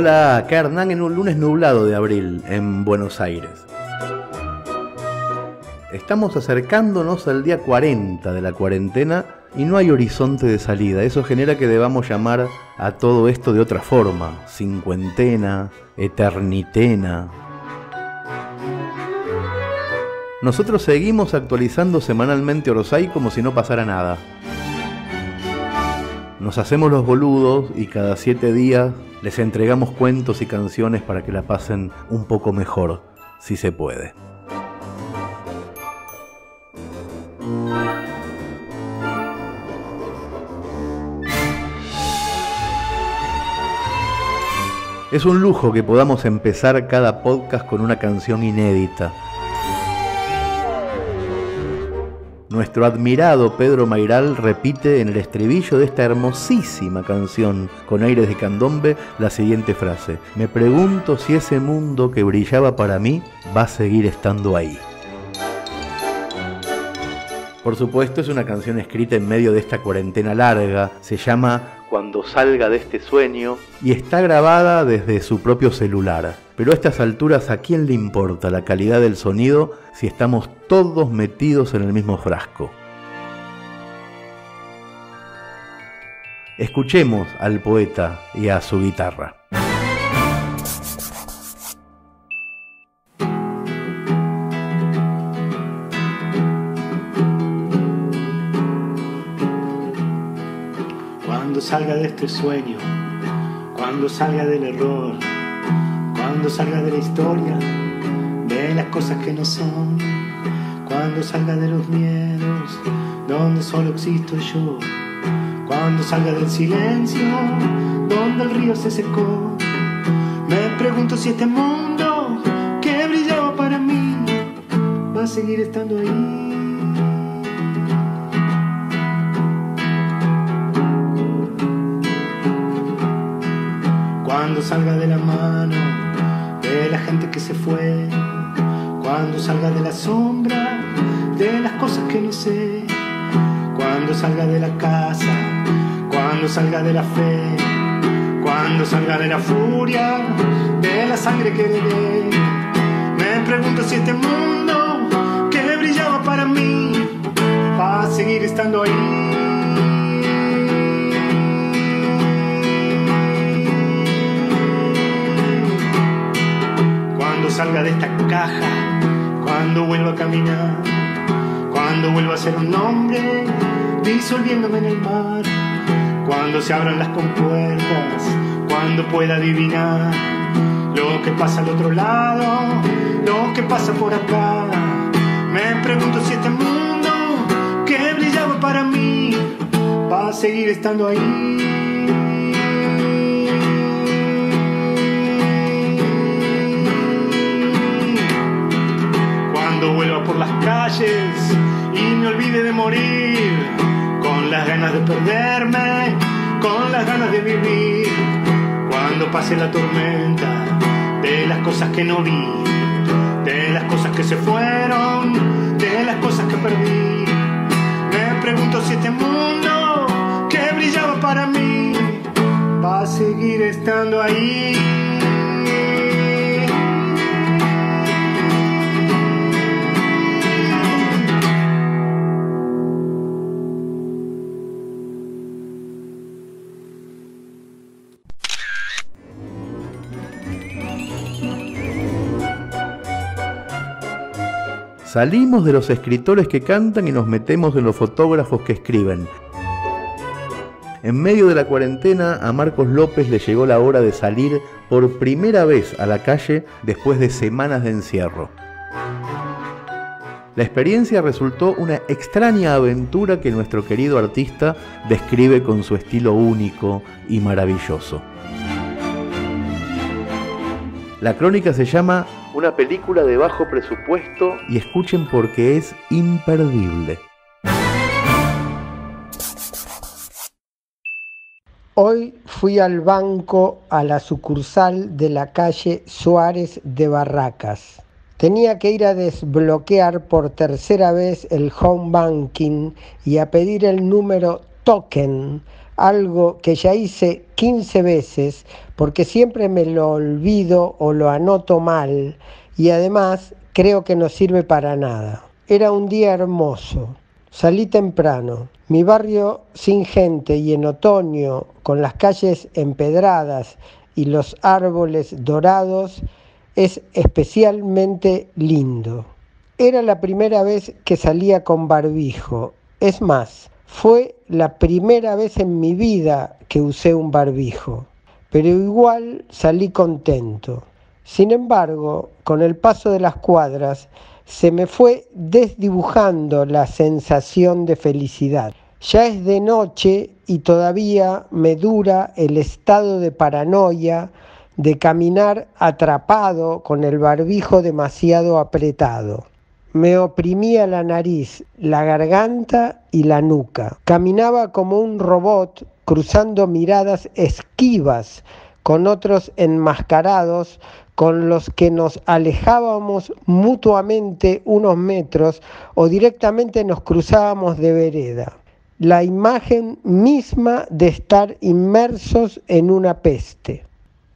Hola acá en un lunes nublado de abril en Buenos Aires. Estamos acercándonos al día 40 de la cuarentena y no hay horizonte de salida. Eso genera que debamos llamar a todo esto de otra forma. Cincuentena, eternitena. Nosotros seguimos actualizando semanalmente Orosai como si no pasara nada. Nos hacemos los boludos y cada siete días les entregamos cuentos y canciones para que la pasen un poco mejor, si se puede. Es un lujo que podamos empezar cada podcast con una canción inédita Nuestro admirado Pedro Mairal repite en el estribillo de esta hermosísima canción, con aires de candombe, la siguiente frase. Me pregunto si ese mundo que brillaba para mí va a seguir estando ahí. Por supuesto es una canción escrita en medio de esta cuarentena larga, se llama Cuando salga de este sueño y está grabada desde su propio celular. Pero a estas alturas, ¿a quién le importa la calidad del sonido si estamos todos metidos en el mismo frasco? Escuchemos al poeta y a su guitarra. Cuando salga de este sueño, cuando salga del error, cuando salga de la historia, de las cosas que no son. Cuando salga de los miedos, donde solo existo yo. Cuando salga del silencio, donde el río se secó. Me pregunto si este mundo que brillaba para mí va a seguir estando ahí. cuando salga de la mano que se fue. Cuando salga de la sombra, de las cosas que no sé. Cuando salga de la casa, cuando salga de la fe. Cuando salga de la furia, de la sangre que dé. Me pregunto si este mundo que brillaba para mí va a seguir estando ahí. salga de esta caja, cuando vuelva a caminar, cuando vuelva a ser un hombre, disolviéndome en el mar, cuando se abran las compuertas, cuando pueda adivinar lo que pasa al otro lado, lo que pasa por acá. Me pregunto si este mundo que brillaba para mí va a seguir estando ahí de perderme, con las ganas de vivir. Cuando pase la tormenta de las cosas que no vi, de las cosas que se fueron, de las cosas que perdí. Me pregunto si este mundo que brillaba para mí va a seguir estando ahí. Salimos de los escritores que cantan y nos metemos en los fotógrafos que escriben. En medio de la cuarentena, a Marcos López le llegó la hora de salir por primera vez a la calle después de semanas de encierro. La experiencia resultó una extraña aventura que nuestro querido artista describe con su estilo único y maravilloso. La crónica se llama una película de bajo presupuesto y escuchen porque es imperdible. Hoy fui al banco a la sucursal de la calle Suárez de Barracas. Tenía que ir a desbloquear por tercera vez el home banking y a pedir el número token, algo que ya hice 15 veces porque siempre me lo olvido o lo anoto mal y además creo que no sirve para nada. Era un día hermoso. Salí temprano. Mi barrio sin gente y en otoño, con las calles empedradas y los árboles dorados, es especialmente lindo. Era la primera vez que salía con barbijo. Es más, fue la primera vez en mi vida que usé un barbijo pero igual salí contento. Sin embargo, con el paso de las cuadras, se me fue desdibujando la sensación de felicidad. Ya es de noche y todavía me dura el estado de paranoia de caminar atrapado con el barbijo demasiado apretado. Me oprimía la nariz, la garganta y la nuca. Caminaba como un robot cruzando miradas esquivas con otros enmascarados con los que nos alejábamos mutuamente unos metros o directamente nos cruzábamos de vereda. La imagen misma de estar inmersos en una peste.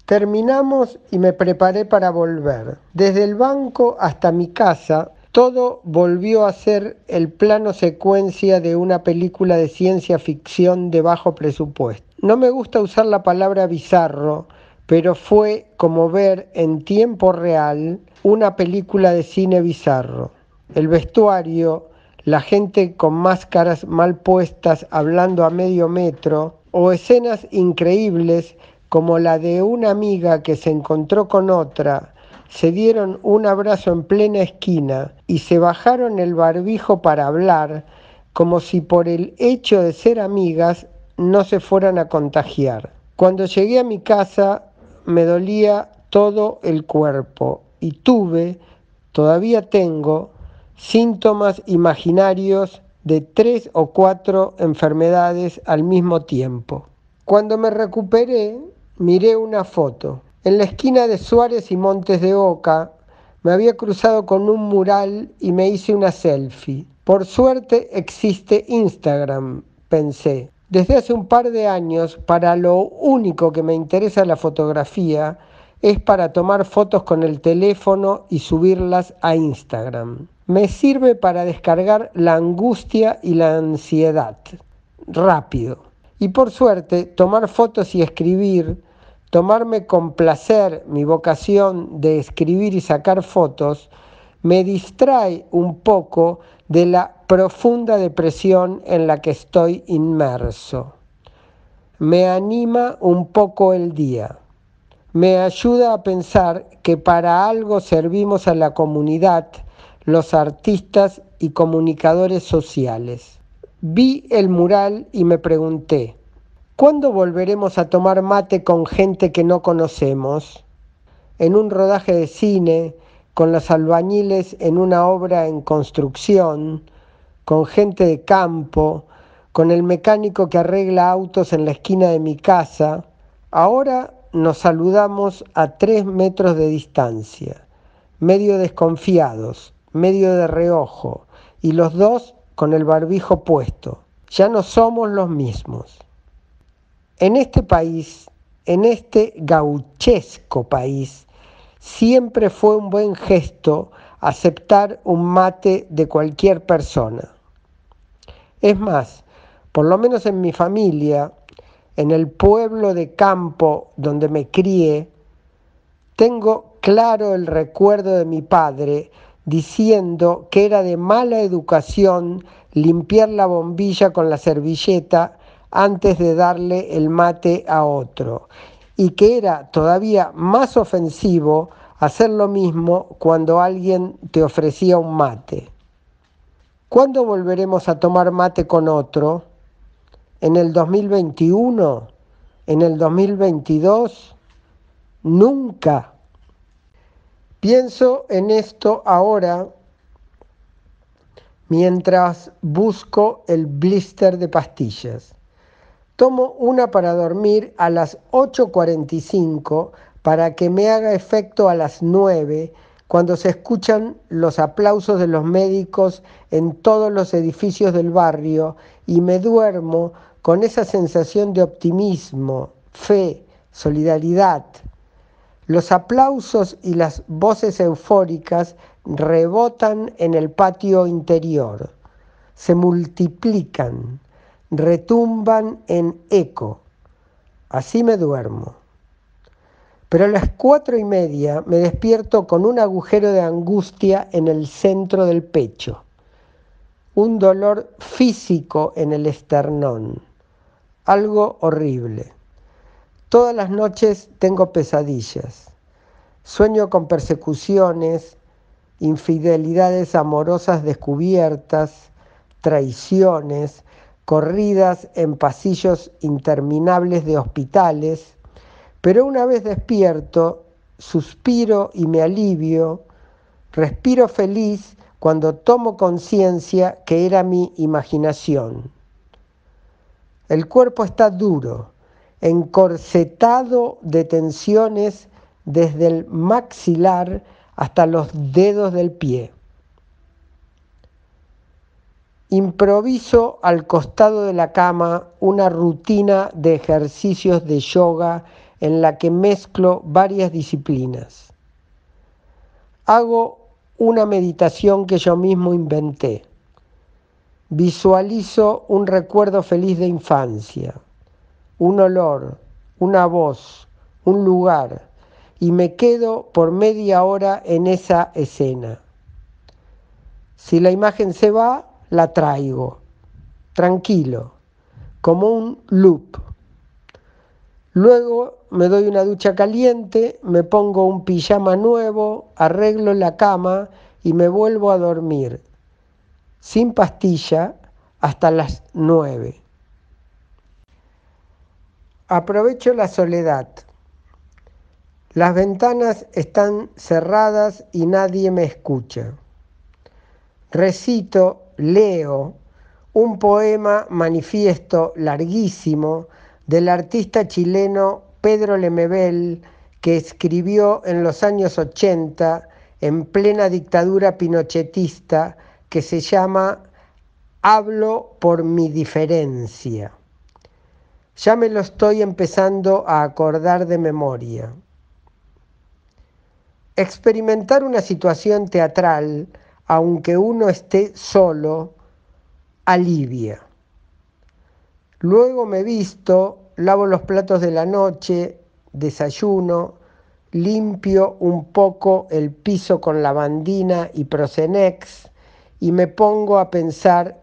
Terminamos y me preparé para volver. Desde el banco hasta mi casa todo volvió a ser el plano secuencia de una película de ciencia ficción de bajo presupuesto. No me gusta usar la palabra bizarro, pero fue como ver en tiempo real una película de cine bizarro. El vestuario, la gente con máscaras mal puestas hablando a medio metro, o escenas increíbles como la de una amiga que se encontró con otra se dieron un abrazo en plena esquina y se bajaron el barbijo para hablar, como si por el hecho de ser amigas no se fueran a contagiar. Cuando llegué a mi casa me dolía todo el cuerpo y tuve, todavía tengo, síntomas imaginarios de tres o cuatro enfermedades al mismo tiempo. Cuando me recuperé, miré una foto. En la esquina de Suárez y Montes de Oca me había cruzado con un mural y me hice una selfie. Por suerte existe Instagram, pensé. Desde hace un par de años, para lo único que me interesa la fotografía, es para tomar fotos con el teléfono y subirlas a Instagram. Me sirve para descargar la angustia y la ansiedad. Rápido. Y por suerte, tomar fotos y escribir Tomarme con placer mi vocación de escribir y sacar fotos me distrae un poco de la profunda depresión en la que estoy inmerso. Me anima un poco el día. Me ayuda a pensar que para algo servimos a la comunidad, los artistas y comunicadores sociales. Vi el mural y me pregunté, ¿Cuándo volveremos a tomar mate con gente que no conocemos? En un rodaje de cine, con los albañiles en una obra en construcción, con gente de campo, con el mecánico que arregla autos en la esquina de mi casa. Ahora nos saludamos a tres metros de distancia, medio desconfiados, medio de reojo, y los dos con el barbijo puesto. Ya no somos los mismos. En este país, en este gauchesco país, siempre fue un buen gesto aceptar un mate de cualquier persona. Es más, por lo menos en mi familia, en el pueblo de campo donde me crié, tengo claro el recuerdo de mi padre diciendo que era de mala educación limpiar la bombilla con la servilleta antes de darle el mate a otro, y que era todavía más ofensivo hacer lo mismo cuando alguien te ofrecía un mate. ¿Cuándo volveremos a tomar mate con otro? ¿En el 2021? ¿En el 2022? Nunca. Pienso en esto ahora mientras busco el blister de pastillas. Tomo una para dormir a las 8.45 para que me haga efecto a las 9 cuando se escuchan los aplausos de los médicos en todos los edificios del barrio y me duermo con esa sensación de optimismo, fe, solidaridad. Los aplausos y las voces eufóricas rebotan en el patio interior, se multiplican retumban en eco. Así me duermo. Pero a las cuatro y media me despierto con un agujero de angustia en el centro del pecho, un dolor físico en el esternón, algo horrible. Todas las noches tengo pesadillas, sueño con persecuciones, infidelidades amorosas descubiertas, traiciones, corridas en pasillos interminables de hospitales, pero una vez despierto, suspiro y me alivio, respiro feliz cuando tomo conciencia que era mi imaginación. El cuerpo está duro, encorsetado de tensiones desde el maxilar hasta los dedos del pie. Improviso al costado de la cama una rutina de ejercicios de yoga en la que mezclo varias disciplinas. Hago una meditación que yo mismo inventé. Visualizo un recuerdo feliz de infancia, un olor, una voz, un lugar, y me quedo por media hora en esa escena. Si la imagen se va, la traigo, tranquilo, como un loop. Luego me doy una ducha caliente, me pongo un pijama nuevo, arreglo la cama y me vuelvo a dormir, sin pastilla, hasta las nueve. Aprovecho la soledad. Las ventanas están cerradas y nadie me escucha. Recito leo un poema manifiesto larguísimo del artista chileno Pedro Lemebel que escribió en los años 80 en plena dictadura pinochetista que se llama Hablo por mi diferencia. Ya me lo estoy empezando a acordar de memoria. Experimentar una situación teatral aunque uno esté solo, alivia. Luego me visto, lavo los platos de la noche, desayuno, limpio un poco el piso con lavandina y prosenex y me pongo a pensar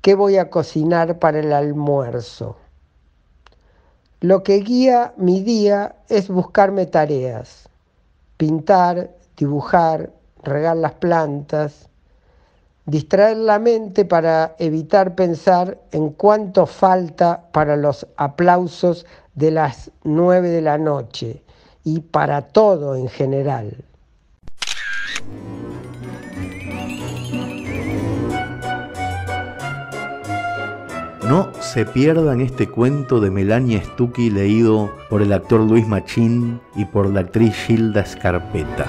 qué voy a cocinar para el almuerzo. Lo que guía mi día es buscarme tareas, pintar, dibujar, regar las plantas, distraer la mente para evitar pensar en cuánto falta para los aplausos de las 9 de la noche y para todo en general. No se pierdan este cuento de Melania Stucky leído por el actor Luis Machín y por la actriz Gilda Scarpeta.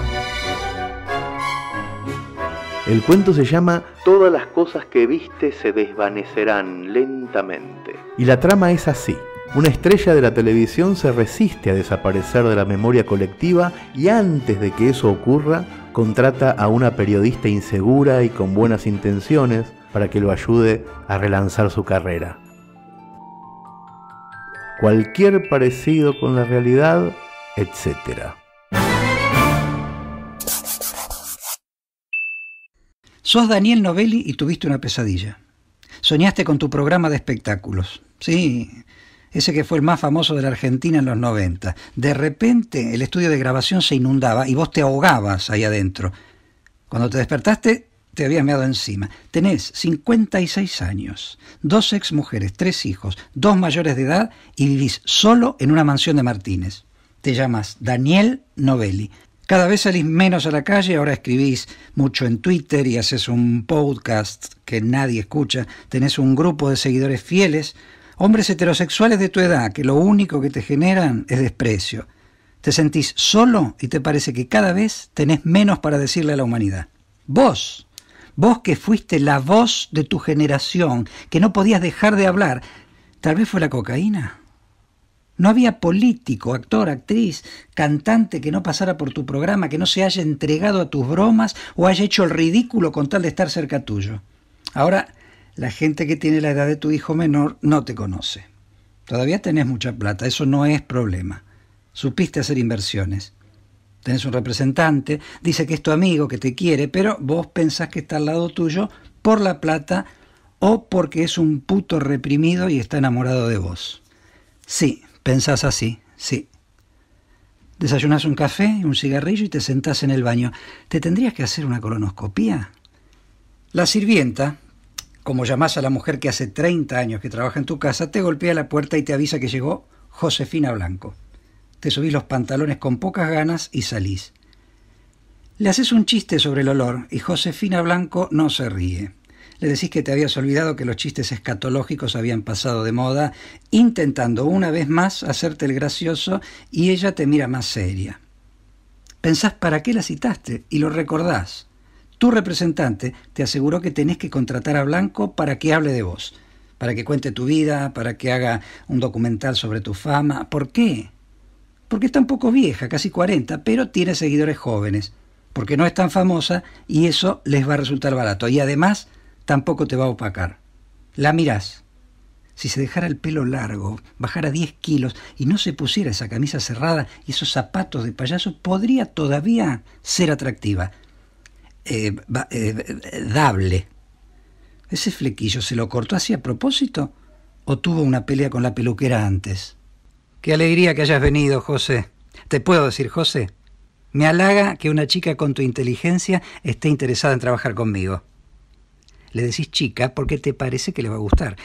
El cuento se llama Todas las cosas que viste se desvanecerán lentamente. Y la trama es así. Una estrella de la televisión se resiste a desaparecer de la memoria colectiva y antes de que eso ocurra, contrata a una periodista insegura y con buenas intenciones para que lo ayude a relanzar su carrera. Cualquier parecido con la realidad, etcétera. Sos Daniel Novelli y tuviste una pesadilla. Soñaste con tu programa de espectáculos. Sí, ese que fue el más famoso de la Argentina en los 90. De repente el estudio de grabación se inundaba y vos te ahogabas ahí adentro. Cuando te despertaste, te habías meado encima. Tenés 56 años, dos ex mujeres, tres hijos, dos mayores de edad y vivís solo en una mansión de Martínez. Te llamas Daniel Novelli. Cada vez salís menos a la calle, ahora escribís mucho en Twitter y haces un podcast que nadie escucha, tenés un grupo de seguidores fieles, hombres heterosexuales de tu edad, que lo único que te generan es desprecio. Te sentís solo y te parece que cada vez tenés menos para decirle a la humanidad. Vos, vos que fuiste la voz de tu generación, que no podías dejar de hablar, tal vez fue la cocaína. No había político, actor, actriz, cantante que no pasara por tu programa, que no se haya entregado a tus bromas o haya hecho el ridículo con tal de estar cerca tuyo. Ahora, la gente que tiene la edad de tu hijo menor no te conoce. Todavía tenés mucha plata, eso no es problema. Supiste hacer inversiones. Tenés un representante, dice que es tu amigo, que te quiere, pero vos pensás que está al lado tuyo por la plata o porque es un puto reprimido y está enamorado de vos. Sí, pensás así, sí. Desayunás un café, un cigarrillo y te sentás en el baño. ¿Te tendrías que hacer una colonoscopía? La sirvienta, como llamás a la mujer que hace 30 años que trabaja en tu casa, te golpea la puerta y te avisa que llegó Josefina Blanco. Te subís los pantalones con pocas ganas y salís. Le haces un chiste sobre el olor y Josefina Blanco no se ríe le decís que te habías olvidado que los chistes escatológicos habían pasado de moda, intentando una vez más hacerte el gracioso y ella te mira más seria. Pensás para qué la citaste y lo recordás. Tu representante te aseguró que tenés que contratar a Blanco para que hable de vos, para que cuente tu vida, para que haga un documental sobre tu fama. ¿Por qué? Porque está un poco vieja, casi 40, pero tiene seguidores jóvenes, porque no es tan famosa y eso les va a resultar barato. Y además tampoco te va a opacar. La mirás. Si se dejara el pelo largo, bajara 10 kilos y no se pusiera esa camisa cerrada y esos zapatos de payaso, podría todavía ser atractiva. Eh, eh, dable. ¿Ese flequillo se lo cortó así a propósito o tuvo una pelea con la peluquera antes? Qué alegría que hayas venido, José. ¿Te puedo decir, José? Me halaga que una chica con tu inteligencia esté interesada en trabajar conmigo le decís chica porque te parece que le va a gustar.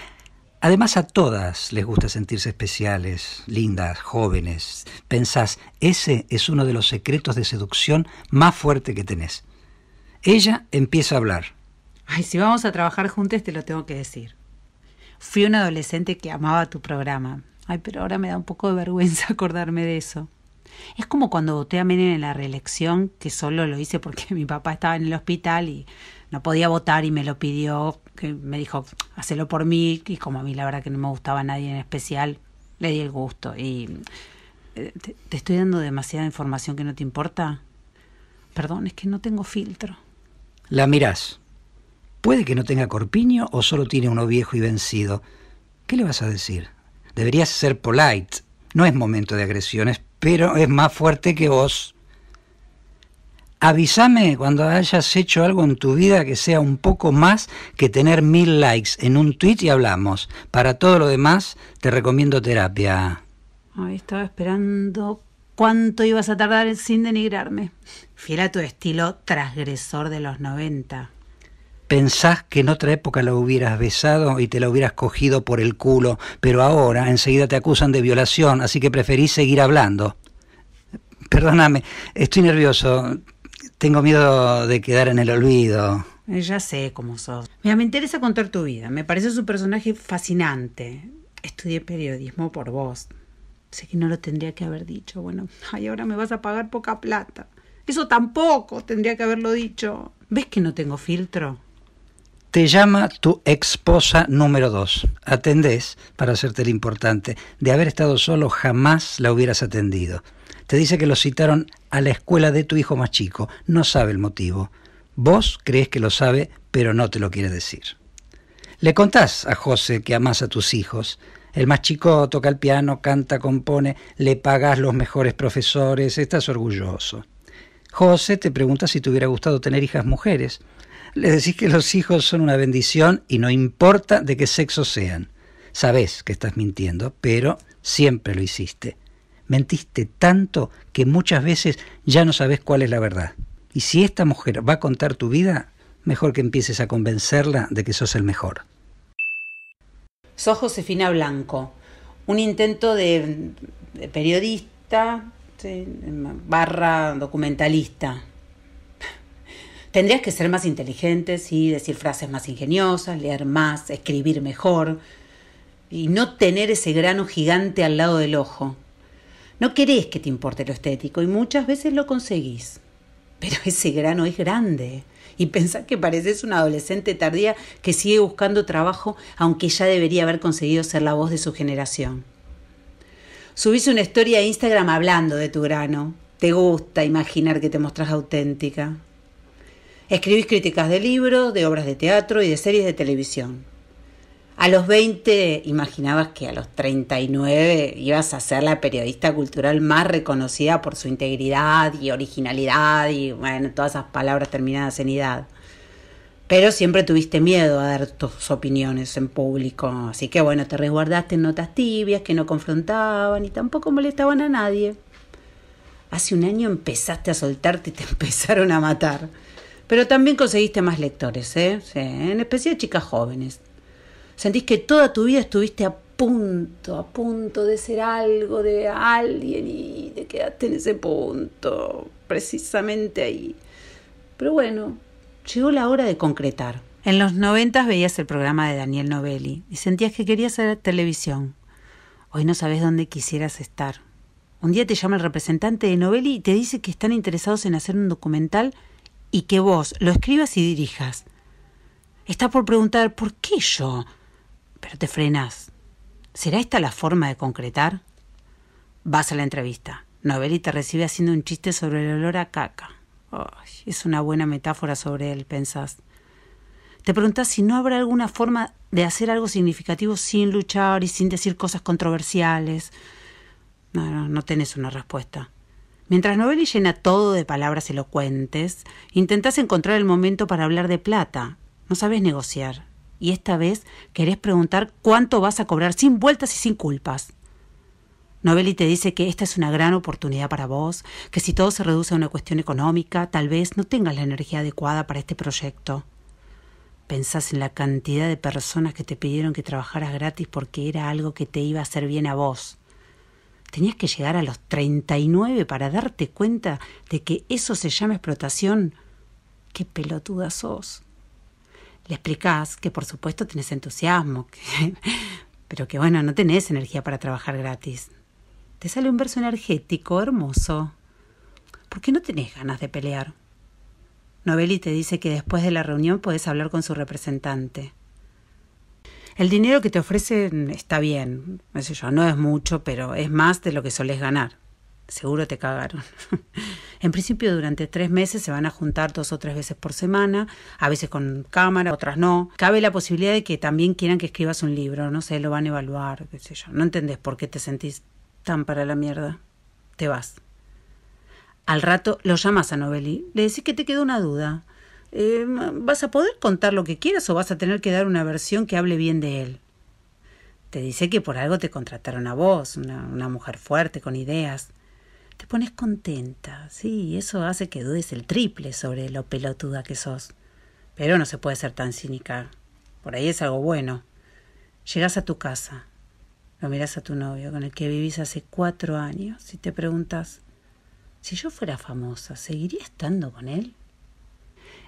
Además a todas les gusta sentirse especiales, lindas, jóvenes. Pensás, ese es uno de los secretos de seducción más fuerte que tenés. Ella empieza a hablar. Ay, si vamos a trabajar juntos te lo tengo que decir. Fui un adolescente que amaba tu programa. Ay, pero ahora me da un poco de vergüenza acordarme de eso. Es como cuando voté a Menem en la reelección, que solo lo hice porque mi papá estaba en el hospital y no podía votar y me lo pidió, que me dijo, hacelo por mí, y como a mí la verdad que no me gustaba nadie en especial, le di el gusto. Y eh, te, te estoy dando demasiada información que no te importa. Perdón, es que no tengo filtro. La mirás. Puede que no tenga corpiño o solo tiene uno viejo y vencido. ¿Qué le vas a decir? Deberías ser polite. No es momento de agresiones, pero es más fuerte que vos. Avísame cuando hayas hecho algo en tu vida que sea un poco más que tener mil likes en un tweet y hablamos. Para todo lo demás, te recomiendo terapia. Ay, estaba esperando cuánto ibas a tardar sin denigrarme. Fiel a tu estilo transgresor de los 90. Pensás que en otra época la hubieras besado y te la hubieras cogido por el culo, pero ahora enseguida te acusan de violación, así que preferís seguir hablando. Perdóname, estoy nervioso. Tengo miedo de quedar en el olvido. Eh, ya sé cómo sos. Mira, me interesa contar tu vida. Me parece su personaje fascinante. Estudié periodismo por vos. Sé que no lo tendría que haber dicho. Bueno, ay, ahora me vas a pagar poca plata. Eso tampoco tendría que haberlo dicho. ¿Ves que no tengo filtro? Te llama tu esposa número dos. Atendés para hacerte el importante. De haber estado solo jamás la hubieras atendido. Te dice que lo citaron a la escuela de tu hijo más chico. No sabe el motivo. Vos crees que lo sabe, pero no te lo quiere decir. Le contás a José que amás a tus hijos. El más chico toca el piano, canta, compone, le pagas los mejores profesores, estás orgulloso. José te pregunta si te hubiera gustado tener hijas mujeres. Le decís que los hijos son una bendición y no importa de qué sexo sean. Sabés que estás mintiendo, pero siempre lo hiciste mentiste tanto que muchas veces ya no sabes cuál es la verdad. Y si esta mujer va a contar tu vida, mejor que empieces a convencerla de que sos el mejor. Soy Josefina Blanco, un intento de, periodista barra documentalista. Tendrías que ser más inteligente, y decir frases más ingeniosas, leer más, escribir mejor y no tener ese grano gigante al lado del ojo. No querés que te importe lo estético y muchas veces lo conseguís. Pero ese grano es grande. Y pensás que pareces una adolescente tardía que sigue buscando trabajo aunque ya debería haber conseguido ser la voz de su generación. Subís una historia a Instagram hablando de tu grano. Te gusta imaginar que te mostrás auténtica. Escribís críticas de libros, de obras de teatro y de series de televisión. A los 20 imaginabas que a los 39 ibas a ser la periodista cultural más reconocida por su integridad y originalidad y bueno, todas esas palabras terminadas en edad. Pero siempre tuviste miedo a dar tus opiniones en público, así que bueno, te resguardaste en notas tibias que no confrontaban y tampoco molestaban a nadie. Hace un año empezaste a soltarte y te empezaron a matar. Pero también conseguiste más lectores, ¿eh? Sí, en especial chicas jóvenes. Sentís que toda tu vida estuviste a punto, a punto de ser algo, de alguien y te quedaste en ese punto, precisamente ahí. Pero bueno, llegó la hora de concretar. En los noventas veías el programa de Daniel Novelli y sentías que querías hacer televisión. Hoy no sabes dónde quisieras estar. Un día te llama el representante de Novelli y te dice que están interesados en hacer un documental y que vos lo escribas y dirijas. Está por preguntar, ¿por qué yo? Pero te frenas ¿Será esta la forma de concretar? Vas a la entrevista. Novelli te recibe haciendo un chiste sobre el olor a caca. es una buena metáfora sobre él, pensás. Te preguntas si no habrá alguna forma de hacer algo significativo sin luchar y sin decir cosas controversiales. No, no, no tenés una respuesta. Mientras Novelli llena todo de palabras elocuentes, intentas encontrar el momento para hablar de plata. No sabes negociar y esta vez querés preguntar cuánto vas a cobrar sin vueltas y sin culpas. Novelli te dice que esta es una gran oportunidad para vos, que si todo se reduce a una cuestión económica, tal vez no tengas la energía adecuada para este proyecto. Pensás en la cantidad de personas que te pidieron que trabajaras gratis porque era algo que te iba a hacer bien a vos. Tenías que llegar a los 39 para darte cuenta de que eso se llama explotación. ¡Qué pelotuda sos! Le explicás que por supuesto tenés entusiasmo, pero que bueno, no tenés energía para trabajar gratis. Te sale un verso energético, hermoso. ¿Por qué no tenés ganas de pelear? Novelli te dice que después de la reunión podés hablar con su representante. El dinero que te ofrecen está bien, no yo, no es mucho, pero es más de lo que solés ganar seguro te cagaron. en principio durante tres meses se van a juntar dos o tres veces por semana, a veces con cámara, otras no. Cabe la posibilidad de que también quieran que escribas un libro, no sé, lo van a evaluar, qué sé yo. No entendés por qué te sentís tan para la mierda. Te vas. Al rato lo llamas a Novelli, le decís que te quedó una duda. Eh, ¿Vas a poder contar lo que quieras o vas a tener que dar una versión que hable bien de él? Te dice que por algo te contrataron a vos, una mujer fuerte, con ideas. Te pones contenta, sí, eso hace que dudes el triple sobre lo pelotuda que sos. Pero no se puede ser tan cínica. Por ahí es algo bueno. Llegas a tu casa, lo miras a tu novio con el que vivís hace cuatro años y te preguntas, si yo fuera famosa, ¿seguiría estando con él?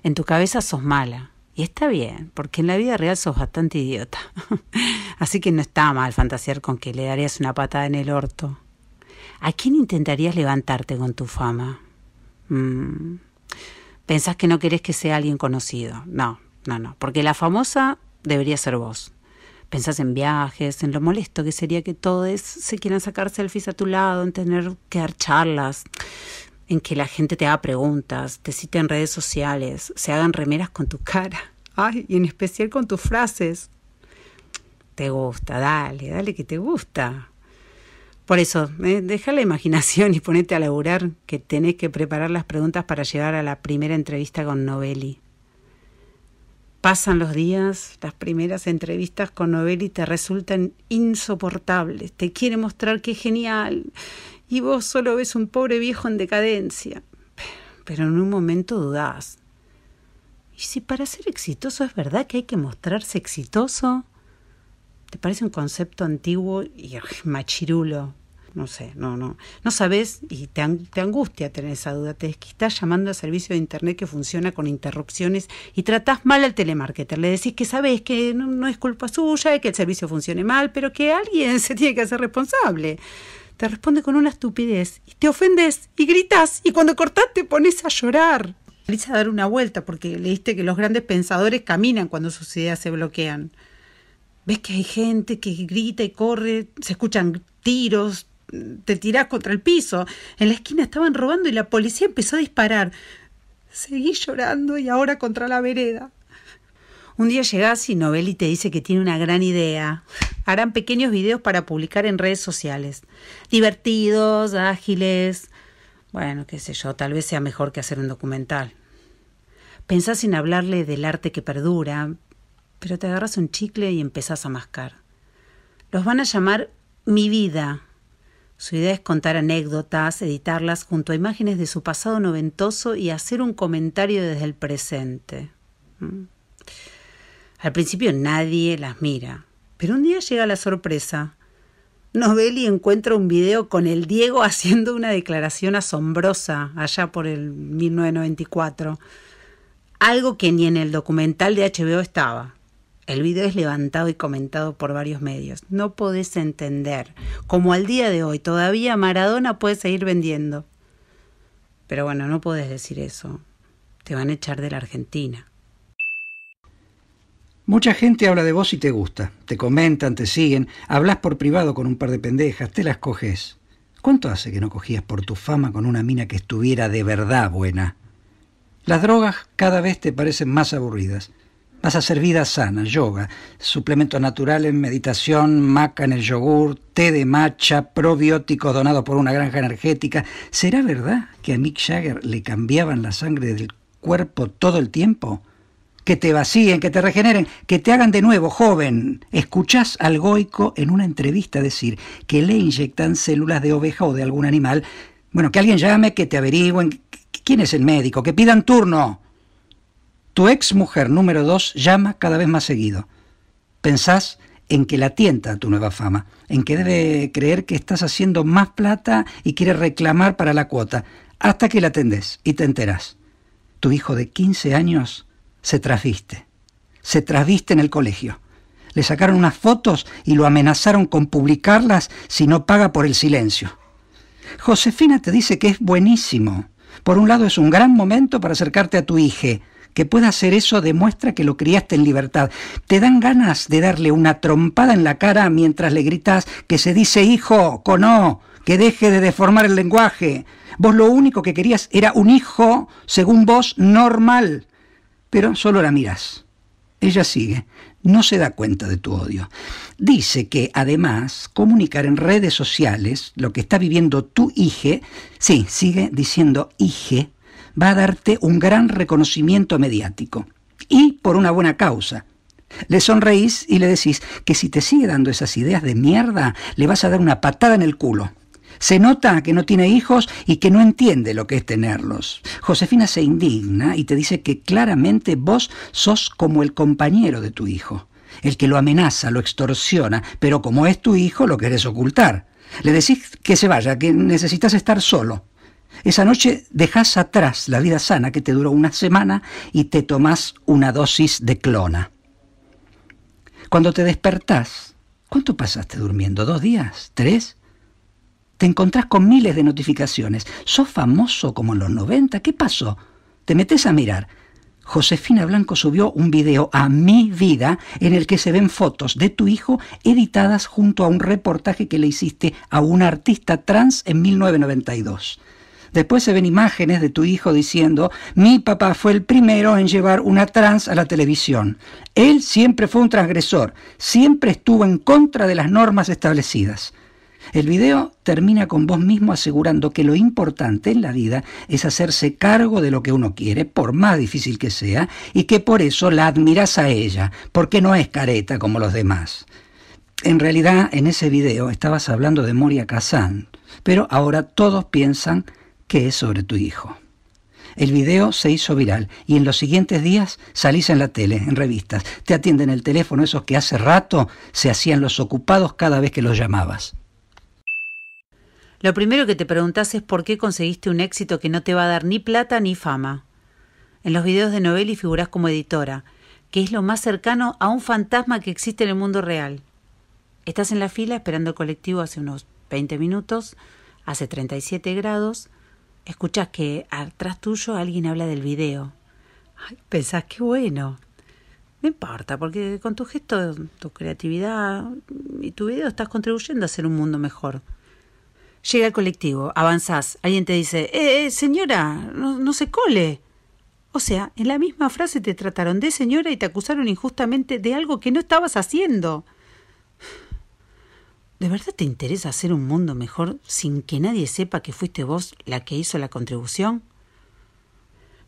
En tu cabeza sos mala. Y está bien, porque en la vida real sos bastante idiota. Así que no está mal fantasear con que le darías una patada en el orto. ¿a quién intentarías levantarte con tu fama? Mm. Pensás que no querés que sea alguien conocido. No, no, no. Porque la famosa debería ser vos. Pensás en viajes, en lo molesto que sería que todos se quieran sacar selfies a tu lado, en tener que dar charlas, en que la gente te haga preguntas, te cite en redes sociales, se hagan remeras con tu cara. Ay, y en especial con tus frases. Te gusta, dale, dale que te gusta. Por eso, eh, deja la imaginación y ponete a laburar que tenés que preparar las preguntas para llegar a la primera entrevista con Novelli. Pasan los días, las primeras entrevistas con Novelli te resultan insoportables, te quiere mostrar que es genial y vos solo ves un pobre viejo en decadencia. Pero en un momento dudás. ¿Y si para ser exitoso es verdad que hay que mostrarse exitoso? te parece un concepto antiguo y machirulo. No sé, no, no. No sabes y te, angustia tener esa duda. Te estás llamando al servicio de Internet que funciona con interrupciones y tratás mal al telemarketer. Le decís que sabes que no, es culpa suya, y que el servicio funcione mal, pero que alguien se tiene que hacer responsable te responde con una estupidez y te ofendes y gritas y cuando cortás te pones a llorar. dar una vuelta porque leíste que los grandes pensadores caminan cuando sus ideas se bloquean ves que hay gente que grita y corre, se escuchan tiros, te tirás contra el piso. En la esquina estaban robando y la policía empezó a disparar. Seguí llorando y ahora contra la vereda. Un día llegás y Novelli te dice que tiene una gran idea. Harán pequeños videos para publicar en redes sociales. Divertidos, ágiles. Bueno, qué sé yo, tal vez sea mejor que hacer un documental. Pensás en hablarle del arte que perdura, pero te agarras un chicle y empezás a mascar. Los van a llamar Mi vida. Su idea es contar anécdotas, editarlas junto a imágenes de su pasado noventoso y hacer un comentario desde el presente. Mm. Al principio nadie las mira, pero un día llega la sorpresa. Novelli encuentra un video con el Diego haciendo una declaración asombrosa allá por el 1994. Algo que ni en el documental de HBO estaba. El video es levantado y comentado por varios medios. No podés entender cómo al día de hoy todavía Maradona puede seguir vendiendo. Pero bueno, no podés decir eso. Te van a echar de la Argentina. Mucha gente habla de vos y te gusta. Te comentan, te siguen, hablas por privado con un par de pendejas, te las coges. ¿Cuánto hace que no cogías por tu fama con una mina que estuviera de verdad buena? Las drogas cada vez te parecen más aburridas vas a hacer vida sana, yoga, suplementos naturales, meditación, maca en el yogur, té de matcha, probiótico donado por una granja energética. ¿Será verdad que a Mick Jagger le cambiaban la sangre del cuerpo todo el tiempo? Que te vacíen, que te regeneren, que te hagan de nuevo joven. Escuchás al Goico en una entrevista decir que le inyectan células de oveja o de algún animal. Bueno, que alguien llame, que te averigüen, quién es el médico, que pidan turno. Tu ex mujer número dos llama cada vez más seguido. Pensás en que la tienta tu nueva fama, en que debe creer que estás haciendo más plata y quiere reclamar para la cuota, hasta que la atendés y te enterás. Tu hijo de 15 años se trasviste. Se trasviste en el colegio. Le sacaron unas fotos y lo amenazaron con publicarlas si no paga por el silencio. Josefina te dice que es buenísimo. Por un lado es un gran momento para acercarte a tu hija, que pueda hacer eso demuestra que lo criaste en libertad. Te dan ganas de darle una trompada en la cara mientras le gritas que se dice hijo, cono, que deje de deformar el lenguaje. Vos lo único que querías era un hijo, según vos, normal. Pero solo la mirás. Ella sigue, no se da cuenta de tu odio. Dice que además comunicar en redes sociales lo que está viviendo tu hija, sí, sigue diciendo hijo va a darte un gran reconocimiento mediático. Y por una buena causa. Le sonreís y le decís que si te sigue dando esas ideas de mierda, le vas a dar una patada en el culo. Se nota que no tiene hijos y que no entiende lo que es tenerlos. Josefina se indigna y te dice que claramente vos sos como el compañero de tu hijo, el que lo amenaza, lo extorsiona, pero como es tu hijo lo querés ocultar. Le decís que se vaya, que necesitas estar solo. Esa noche dejas atrás la vida sana que te duró una semana y te tomás una dosis de clona. Cuando te despertás, ¿cuánto pasaste durmiendo? ¿Dos días? ¿Tres? Te encontrás con miles de notificaciones. ¿Sos famoso como en los 90? ¿Qué pasó? Te metes a mirar. Josefina Blanco subió un video a Mi Vida en el que se ven fotos de tu hijo editadas junto a un reportaje que le hiciste a un artista trans en 1992. Después se ven imágenes de tu hijo diciendo, mi papá fue el primero en llevar una trans a la televisión. Él siempre fue un transgresor, siempre estuvo en contra de las normas establecidas. El video termina con vos mismo asegurando que lo importante en la vida es hacerse cargo de lo que uno quiere, por más difícil que sea, y que por eso la admiras a ella, porque no es careta como los demás. En realidad, en ese video estabas hablando de Moria Kazan, pero ahora todos piensan es sobre tu hijo. El video se hizo viral y en los siguientes días salís en la tele, en revistas. Te atienden el teléfono esos que hace rato se hacían los ocupados cada vez que los llamabas. Lo primero que te preguntas es por qué conseguiste un éxito que no te va a dar ni plata ni fama. En los videos de Novelli figurás como editora, que es lo más cercano a un fantasma que existe en el mundo real. Estás en la fila esperando el colectivo hace unos 20 minutos, hace 37 grados, escuchás que atrás tuyo alguien habla del video. Ay, pensás, qué bueno. No importa, porque con tu gesto, tu creatividad y tu video estás contribuyendo a hacer un mundo mejor. Llega el colectivo, avanzás, alguien te dice, eh, eh señora, no se cole. O sea, en la misma frase te trataron de señora y te acusaron injustamente de algo que no estabas haciendo. ¿De verdad te interesa hacer un mundo mejor sin que nadie sepa que fuiste vos la que hizo la contribución?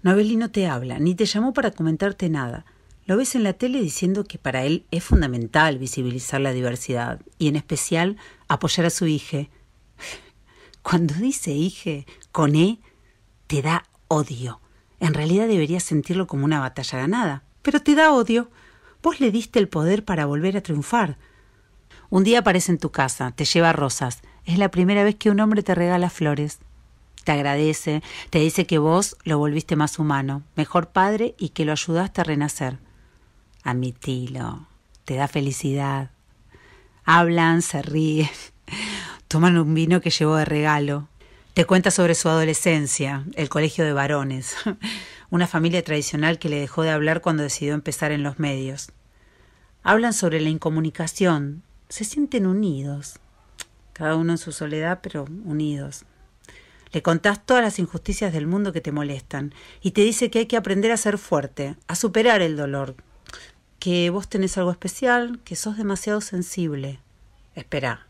Novelli no te habla, ni te llamó para comentarte nada. Lo ves en la tele diciendo que para él es fundamental visibilizar la diversidad y en especial apoyar a su hija. Cuando dice hija con E, te da odio. En realidad deberías sentirlo como una batalla ganada, pero te da odio. Vos le diste el poder para volver a triunfar. Un día aparece en tu casa, te lleva rosas. Es la primera vez que un hombre te regala flores. Te agradece, te dice que vos lo volviste más humano, mejor padre y que lo ayudaste a renacer. Admitilo, te da felicidad. Hablan, se ríen, toman un vino que llevó de regalo. Te cuenta sobre su adolescencia, el colegio de varones, una familia tradicional que le dejó de hablar cuando decidió empezar en los medios. Hablan sobre la incomunicación, se sienten unidos, cada uno en su soledad, pero unidos. Le contás todas las injusticias del mundo que te molestan y te dice que hay que aprender a ser fuerte, a superar el dolor, que vos tenés algo especial, que sos demasiado sensible. Espera,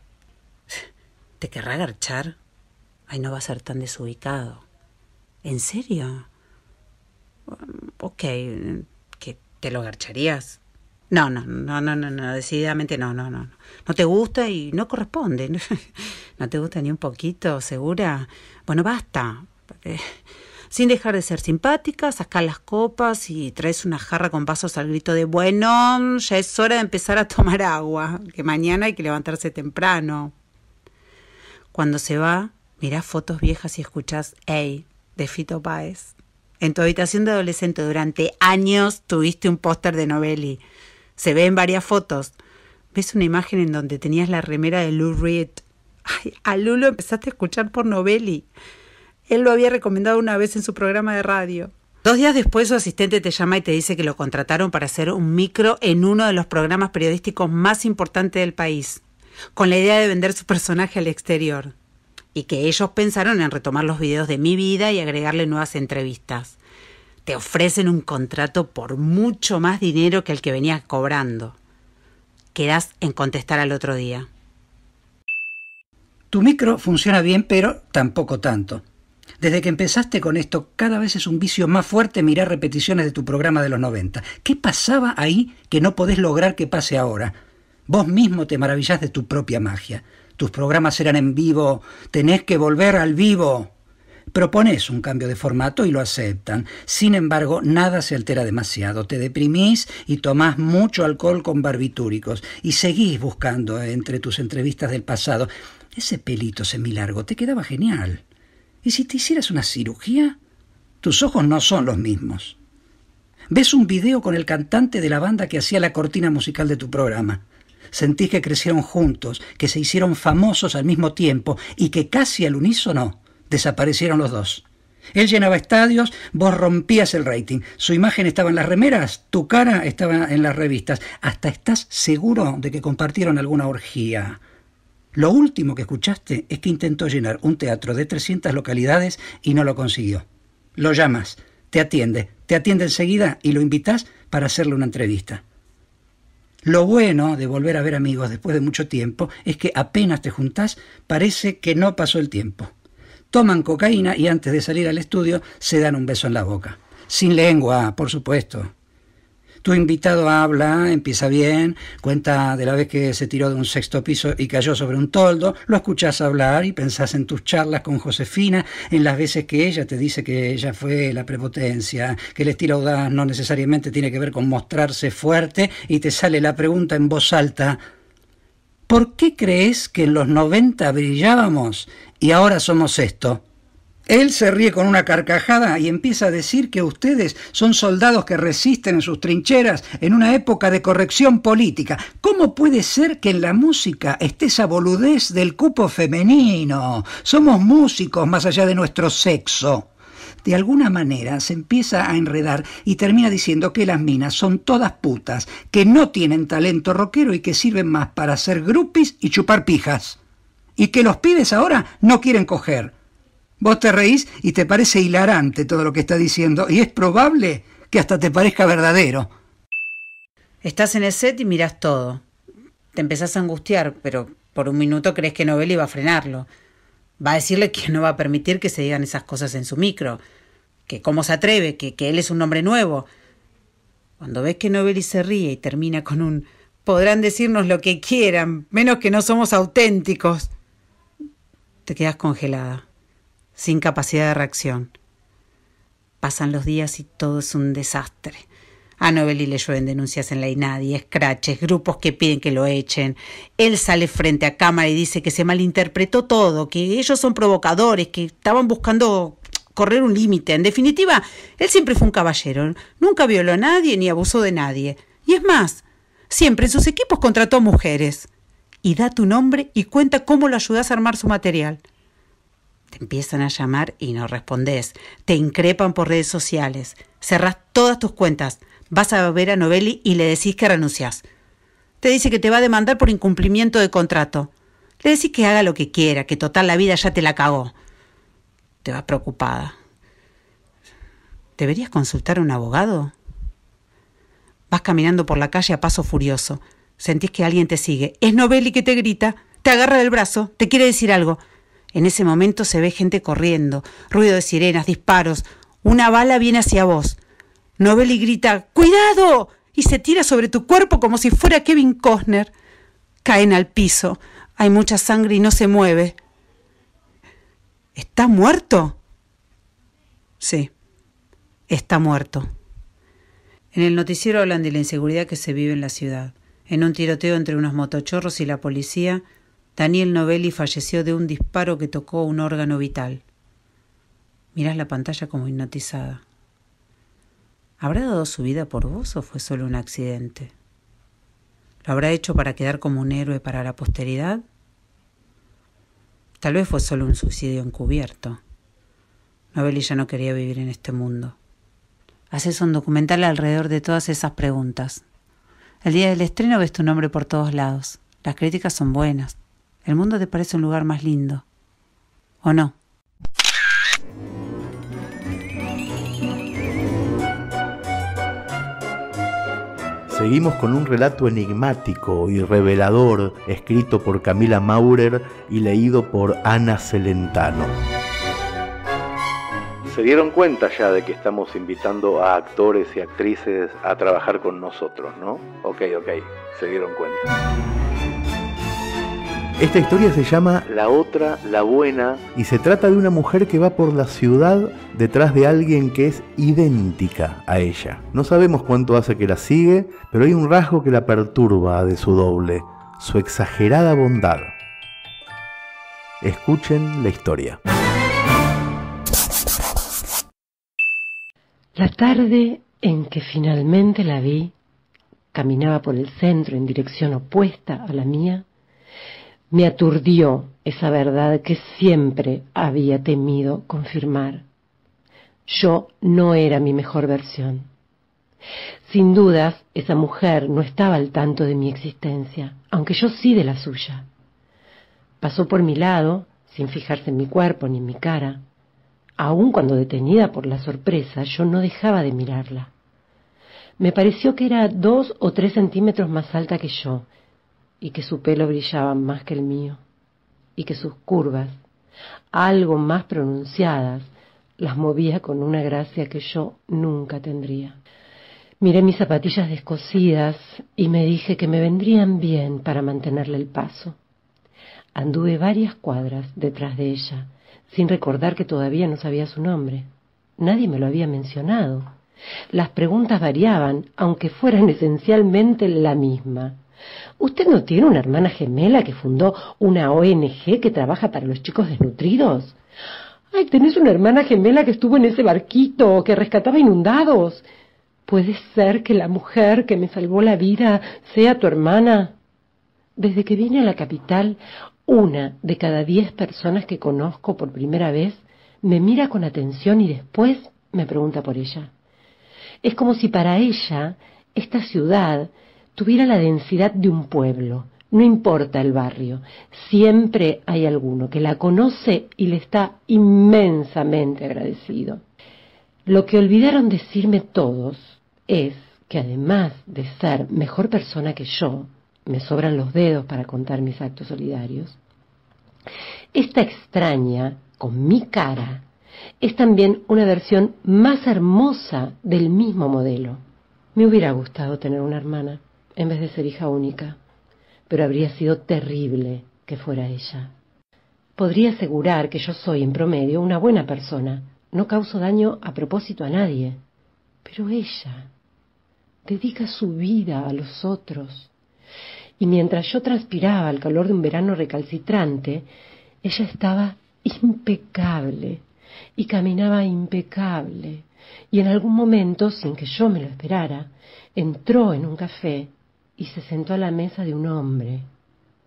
¿te querrá garchar? Ay, no va a ser tan desubicado. ¿En serio? Ok, ¿que te lo garcharías? No, no, no, no, no, no, decididamente no, no, no. No te gusta y no corresponde. no te gusta ni un poquito, segura. Bueno, basta. Eh, sin dejar de ser simpática, sacas las copas y traes una jarra con vasos al grito de bueno, ya es hora de empezar a tomar agua, que mañana hay que levantarse temprano. Cuando se va, mirás fotos viejas y escuchas Hey de Fito Páez. En tu habitación de adolescente durante años tuviste un póster de Novelli se ve en varias fotos. ¿Ves una imagen en donde tenías la remera de Lou Reed? Ay, a Lou lo empezaste a escuchar por Novelli. Él lo había recomendado una vez en su programa de radio. Dos días después su asistente te llama y te dice que lo contrataron para hacer un micro en uno de los programas periodísticos más importantes del país, con la idea de vender su personaje al exterior, y que ellos pensaron en retomar los videos de mi vida y agregarle nuevas entrevistas te ofrecen un contrato por mucho más dinero que el que venías cobrando. Quedas en contestar al otro día. Tu micro funciona bien, pero tampoco tanto. Desde que empezaste con esto, cada vez es un vicio más fuerte mirar repeticiones de tu programa de los 90. ¿Qué pasaba ahí que no podés lograr que pase ahora? Vos mismo te maravillás de tu propia magia. Tus programas eran en vivo. Tenés que volver al vivo. Propones un cambio de formato y lo aceptan. Sin embargo, nada se altera demasiado. Te deprimís y tomás mucho alcohol con barbitúricos y seguís buscando entre tus entrevistas del pasado. Ese pelito semilargo te quedaba genial. ¿Y si te hicieras una cirugía? Tus ojos no son los mismos. Ves un video con el cantante de la banda que hacía la cortina musical de tu programa. Sentís que crecieron juntos, que se hicieron famosos al mismo tiempo y que casi al unísono Desaparecieron los dos. Él llenaba estadios, vos rompías el rating. Su imagen estaba en las remeras, tu cara estaba en las revistas. Hasta estás seguro de que compartieron alguna orgía. Lo último que escuchaste es que intentó llenar un teatro de 300 localidades y no lo consiguió. Lo llamas, te atiende, te atiende enseguida y lo invitas para hacerle una entrevista. Lo bueno de volver a ver amigos después de mucho tiempo es que apenas te juntás, parece que no pasó el tiempo toman cocaína y antes de salir al estudio se dan un beso en la boca. Sin lengua, por supuesto. Tu invitado habla, empieza bien, cuenta de la vez que se tiró de un sexto piso y cayó sobre un toldo, lo escuchás hablar y pensás en tus charlas con Josefina, en las veces que ella te dice que ella fue la prepotencia, que el estilo audaz no necesariamente tiene que ver con mostrarse fuerte y te sale la pregunta en voz alta, ¿Por qué crees que en los 90 brillábamos y ahora somos esto? Él se ríe con una carcajada y empieza a decir que ustedes son soldados que resisten en sus trincheras en una época de corrección política. ¿Cómo puede ser que en la música esté esa boludez del cupo femenino? Somos músicos más allá de nuestro sexo de alguna manera se empieza a enredar y termina diciendo que las minas son todas putas, que no tienen talento rockero y que sirven más para hacer grupis y chupar pijas. Y que los pibes ahora no quieren coger. Vos te reís y te parece hilarante todo lo que está diciendo y es probable que hasta te parezca verdadero. Estás en el set y mirás todo. Te empezás a angustiar, pero por un minuto crees que Novelli va a frenarlo va a decirle que no va a permitir que se digan esas cosas en su micro, que cómo se atreve, que, que él es un hombre nuevo. Cuando ves que Novelli se ríe y termina con un podrán decirnos lo que quieran, menos que no somos auténticos, te quedas congelada, sin capacidad de reacción. Pasan los días y todo es un desastre. A Novelli le llueven denuncias en la INADI, escraches, grupos que piden que lo echen. Él sale frente a cámara y dice que se malinterpretó todo, que ellos son provocadores, que estaban buscando correr un límite. En definitiva, él siempre fue un caballero, nunca violó a nadie ni abusó de nadie. Y es más, siempre en sus equipos contrató mujeres. Y da tu nombre y cuenta cómo lo ayudas a armar su material. Te empiezan a llamar y no respondes. Te increpan por redes sociales. Cerrás todas tus cuentas vas a ver a Novelli y le decís que renuncias. Te dice que te va a demandar por incumplimiento de contrato. Le decís que haga lo que quiera, que total la vida ya te la cagó. Te vas preocupada. ¿Deberías consultar a un abogado? Vas caminando por la calle a paso furioso. Sentís que alguien te sigue. Es Novelli que te grita, te agarra del brazo, te quiere decir algo. En ese momento se ve gente corriendo, ruido de sirenas, disparos. Una bala viene hacia vos. Novelli grita, ¡Cuidado! y se tira sobre tu cuerpo como si fuera Kevin Costner. Caen al piso. Hay mucha sangre y no se mueve. ¿Está muerto? Sí, está muerto. En el noticiero hablan de la inseguridad que se vive en la ciudad. En un tiroteo entre unos motochorros y la policía, Daniel Novelli falleció de un disparo que tocó un órgano vital. Mirás la pantalla como hipnotizada. ¿Habrá dado su vida por vos o fue solo un accidente? ¿Lo habrá hecho para quedar como un héroe para la posteridad? Tal vez fue solo un suicidio encubierto. Novelli ya no quería vivir en este mundo. Haces un documental alrededor de todas esas preguntas. El día del estreno ves tu nombre por todos lados. Las críticas son buenas. El mundo te parece un lugar más lindo. ¿O no? Seguimos con un relato enigmático y revelador escrito por Camila Maurer y leído por Ana Celentano. Se dieron cuenta ya de que estamos invitando a actores y actrices a trabajar con nosotros, ¿no? Ok, ok, se dieron cuenta. Esta historia se llama La otra, la buena, y se trata de una mujer que va por la ciudad detrás de alguien que es idéntica a ella. No sabemos cuánto hace que la sigue, pero hay un rasgo que la perturba de su doble, su exagerada bondad. Escuchen la historia. La tarde en que finalmente la vi, caminaba por el centro en dirección opuesta a la mía, me aturdió esa verdad que siempre había temido confirmar yo no era mi mejor versión. Sin dudas, esa mujer no estaba al tanto de mi existencia, aunque yo sí de la suya. Pasó por mi lado, sin fijarse en mi cuerpo ni en mi cara. Aun cuando detenida por la sorpresa, yo no dejaba de mirarla. Me pareció que era dos o tres centímetros más alta que yo, y que su pelo brillaba más que el mío, y que sus curvas, algo más pronunciadas, las movía con una gracia que yo nunca tendría. Miré mis zapatillas descosidas y me dije que me vendrían bien para mantenerle el paso. Anduve varias cuadras detrás de ella, sin recordar que todavía no sabía su nombre. Nadie me lo había mencionado. Las preguntas variaban, aunque fueran esencialmente la misma. ¿Usted no tiene una hermana gemela que fundó una ONG que trabaja para los chicos desnutridos? Ay, tenés una hermana gemela que estuvo en ese barquito, que rescataba inundados. ¿Puede ser que la mujer que me salvó la vida sea tu hermana? Desde que vine a la capital, una de cada diez personas que conozco por primera vez me mira con atención y después me pregunta por ella. Es como si para ella esta ciudad tuviera la densidad de un pueblo, no importa el barrio, siempre hay alguno que la conoce y le está inmensamente agradecido. Lo que olvidaron decirme todos es que además de ser mejor persona que yo, me sobran los dedos para contar mis actos solidarios, esta extraña, con mi cara, es también una versión más hermosa del mismo modelo. Me hubiera gustado tener una hermana en vez de ser hija única pero habría sido terrible que fuera ella. Podría asegurar que yo soy, en promedio, una buena persona, no causo daño a propósito a nadie, pero ella dedica su vida a los otros. Y mientras yo transpiraba al calor de un verano recalcitrante, ella estaba impecable y caminaba impecable. Y en algún momento, sin que yo me lo esperara, entró en un café y se sentó a la mesa de un hombre,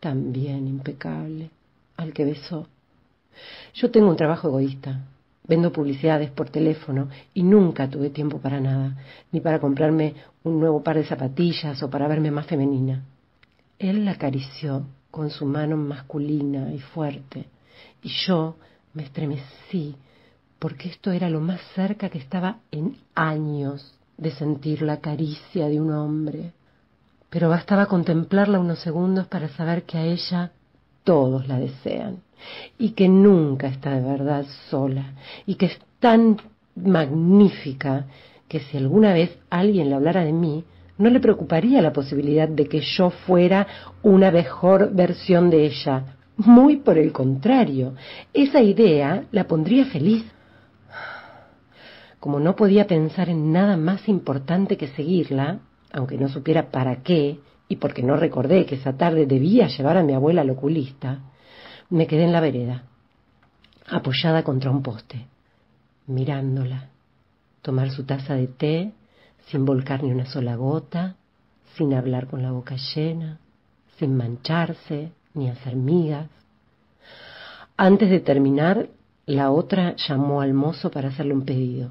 también impecable, al que besó. Yo tengo un trabajo egoísta. Vendo publicidades por teléfono y nunca tuve tiempo para nada, ni para comprarme un nuevo par de zapatillas o para verme más femenina. Él la acarició con su mano masculina y fuerte, y yo me estremecí porque esto era lo más cerca que estaba en años de sentir la caricia de un hombre pero bastaba contemplarla unos segundos para saber que a ella todos la desean y que nunca está de verdad sola y que es tan magnífica que si alguna vez alguien le hablara de mí, no le preocuparía la posibilidad de que yo fuera una mejor versión de ella. Muy por el contrario, esa idea la pondría feliz. Como no podía pensar en nada más importante que seguirla, aunque no supiera para qué, y porque no recordé que esa tarde debía llevar a mi abuela al oculista, me quedé en la vereda, apoyada contra un poste, mirándola, tomar su taza de té sin volcar ni una sola gota, sin hablar con la boca llena, sin mancharse ni hacer migas. Antes de terminar, la otra llamó al mozo para hacerle un pedido.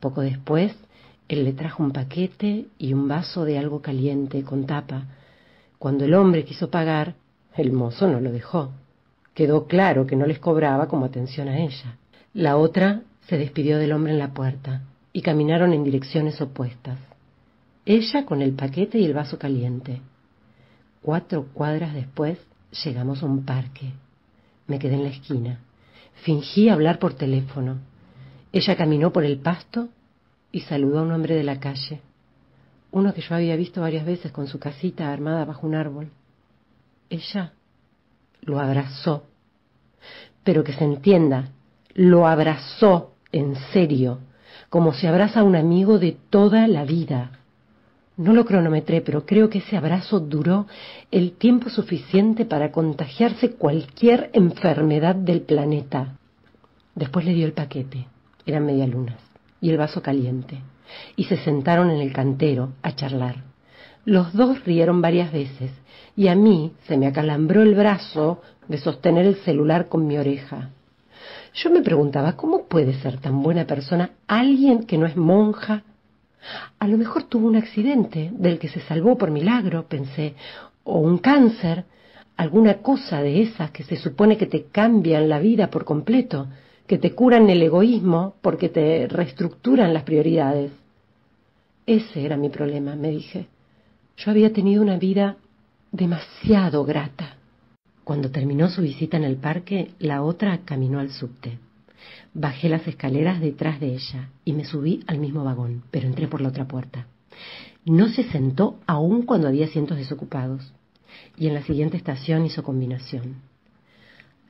Poco después, él le trajo un paquete y un vaso de algo caliente con tapa. Cuando el hombre quiso pagar, el mozo no lo dejó. Quedó claro que no les cobraba como atención a ella. La otra se despidió del hombre en la puerta y caminaron en direcciones opuestas. Ella con el paquete y el vaso caliente. Cuatro cuadras después llegamos a un parque. Me quedé en la esquina. Fingí hablar por teléfono. Ella caminó por el pasto y saludó a un hombre de la calle, uno que yo había visto varias veces con su casita armada bajo un árbol. Ella lo abrazó, pero que se entienda, lo abrazó en serio, como se abraza a un amigo de toda la vida. No lo cronometré, pero creo que ese abrazo duró el tiempo suficiente para contagiarse cualquier enfermedad del planeta. Después le dio el paquete. Eran medialunas y el vaso caliente, y se sentaron en el cantero a charlar. Los dos rieron varias veces, y a mí se me acalambró el brazo de sostener el celular con mi oreja. Yo me preguntaba, ¿cómo puede ser tan buena persona alguien que no es monja? A lo mejor tuvo un accidente del que se salvó por milagro, pensé, o un cáncer, alguna cosa de esas que se supone que te cambian la vida por completo que te curan el egoísmo porque te reestructuran las prioridades. Ese era mi problema, me dije. Yo había tenido una vida demasiado grata. Cuando terminó su visita en el parque, la otra caminó al subte. Bajé las escaleras detrás de ella y me subí al mismo vagón, pero entré por la otra puerta. No se sentó aún cuando había asientos desocupados, y en la siguiente estación hizo combinación.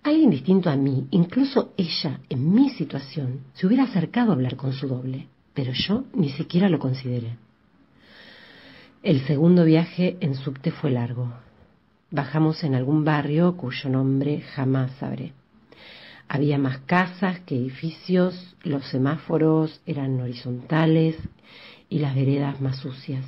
Alguien distinto a mí, incluso ella, en mi situación, se hubiera acercado a hablar con su doble, pero yo ni siquiera lo consideré. El segundo viaje en subte fue largo. Bajamos en algún barrio cuyo nombre jamás sabré. Había más casas que edificios, los semáforos eran horizontales y las veredas más sucias.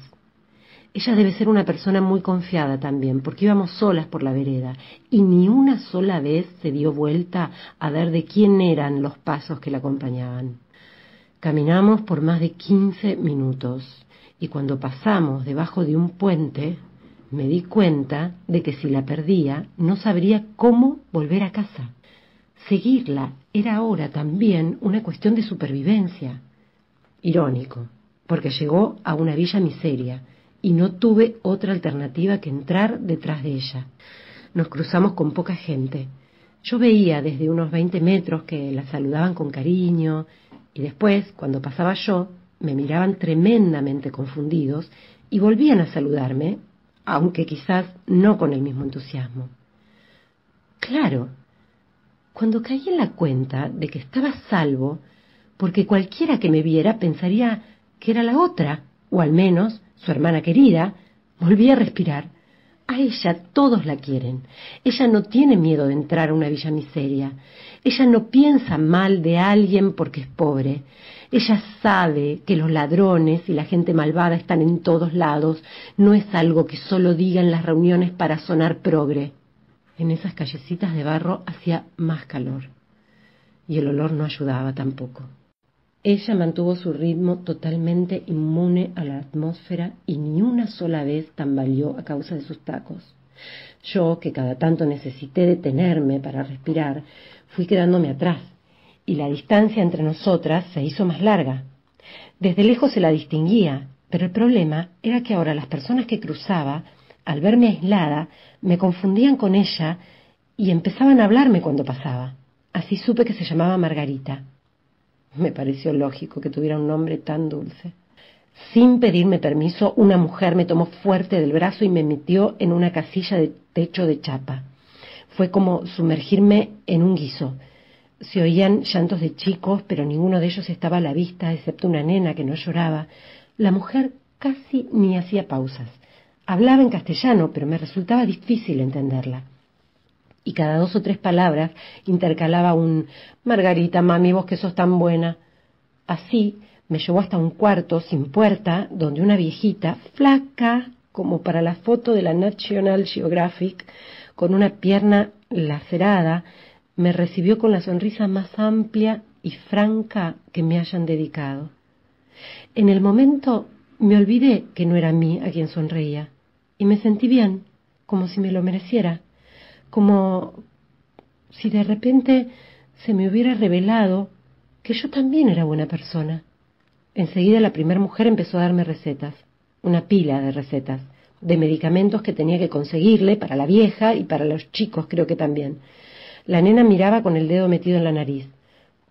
Ella debe ser una persona muy confiada también, porque íbamos solas por la vereda y ni una sola vez se dio vuelta a ver de quién eran los pasos que la acompañaban. Caminamos por más de quince minutos y cuando pasamos debajo de un puente me di cuenta de que si la perdía no sabría cómo volver a casa. Seguirla era ahora también una cuestión de supervivencia. Irónico, porque llegó a una villa miseria y no tuve otra alternativa que entrar detrás de ella. Nos cruzamos con poca gente. Yo veía desde unos 20 metros que la saludaban con cariño y después, cuando pasaba yo, me miraban tremendamente confundidos y volvían a saludarme, aunque quizás no con el mismo entusiasmo. Claro, cuando caí en la cuenta de que estaba salvo, porque cualquiera que me viera pensaría que era la otra, o al menos su hermana querida, volvía a respirar. A ella todos la quieren. Ella no tiene miedo de entrar a una villa miseria. Ella no piensa mal de alguien porque es pobre. Ella sabe que los ladrones y la gente malvada están en todos lados. No es algo que solo digan las reuniones para sonar progre. En esas callecitas de barro hacía más calor. Y el olor no ayudaba tampoco. Ella mantuvo su ritmo totalmente inmune a la atmósfera y ni una sola vez tambaleó a causa de sus tacos. Yo, que cada tanto necesité detenerme para respirar, fui quedándome atrás, y la distancia entre nosotras se hizo más larga. Desde lejos se la distinguía, pero el problema era que ahora las personas que cruzaba, al verme aislada, me confundían con ella y empezaban a hablarme cuando pasaba. Así supe que se llamaba Margarita. Me pareció lógico que tuviera un nombre tan dulce. Sin pedirme permiso, una mujer me tomó fuerte del brazo y me metió en una casilla de techo de chapa. Fue como sumergirme en un guiso. Se oían llantos de chicos, pero ninguno de ellos estaba a la vista, excepto una nena que no lloraba. La mujer casi ni hacía pausas. Hablaba en castellano, pero me resultaba difícil entenderla y cada dos o tres palabras intercalaba un Margarita, mami, vos que sos tan buena. Así me llevó hasta un cuarto sin puerta donde una viejita, flaca como para la foto de la National Geographic, con una pierna lacerada, me recibió con la sonrisa más amplia y franca que me hayan dedicado. En el momento me olvidé que no era a mí a quien sonreía y me sentí bien, como si me lo mereciera como si de repente se me hubiera revelado que yo también era buena persona. Enseguida la primera mujer empezó a darme recetas, una pila de recetas, de medicamentos que tenía que conseguirle para la vieja y para los chicos creo que también. La nena miraba con el dedo metido en la nariz.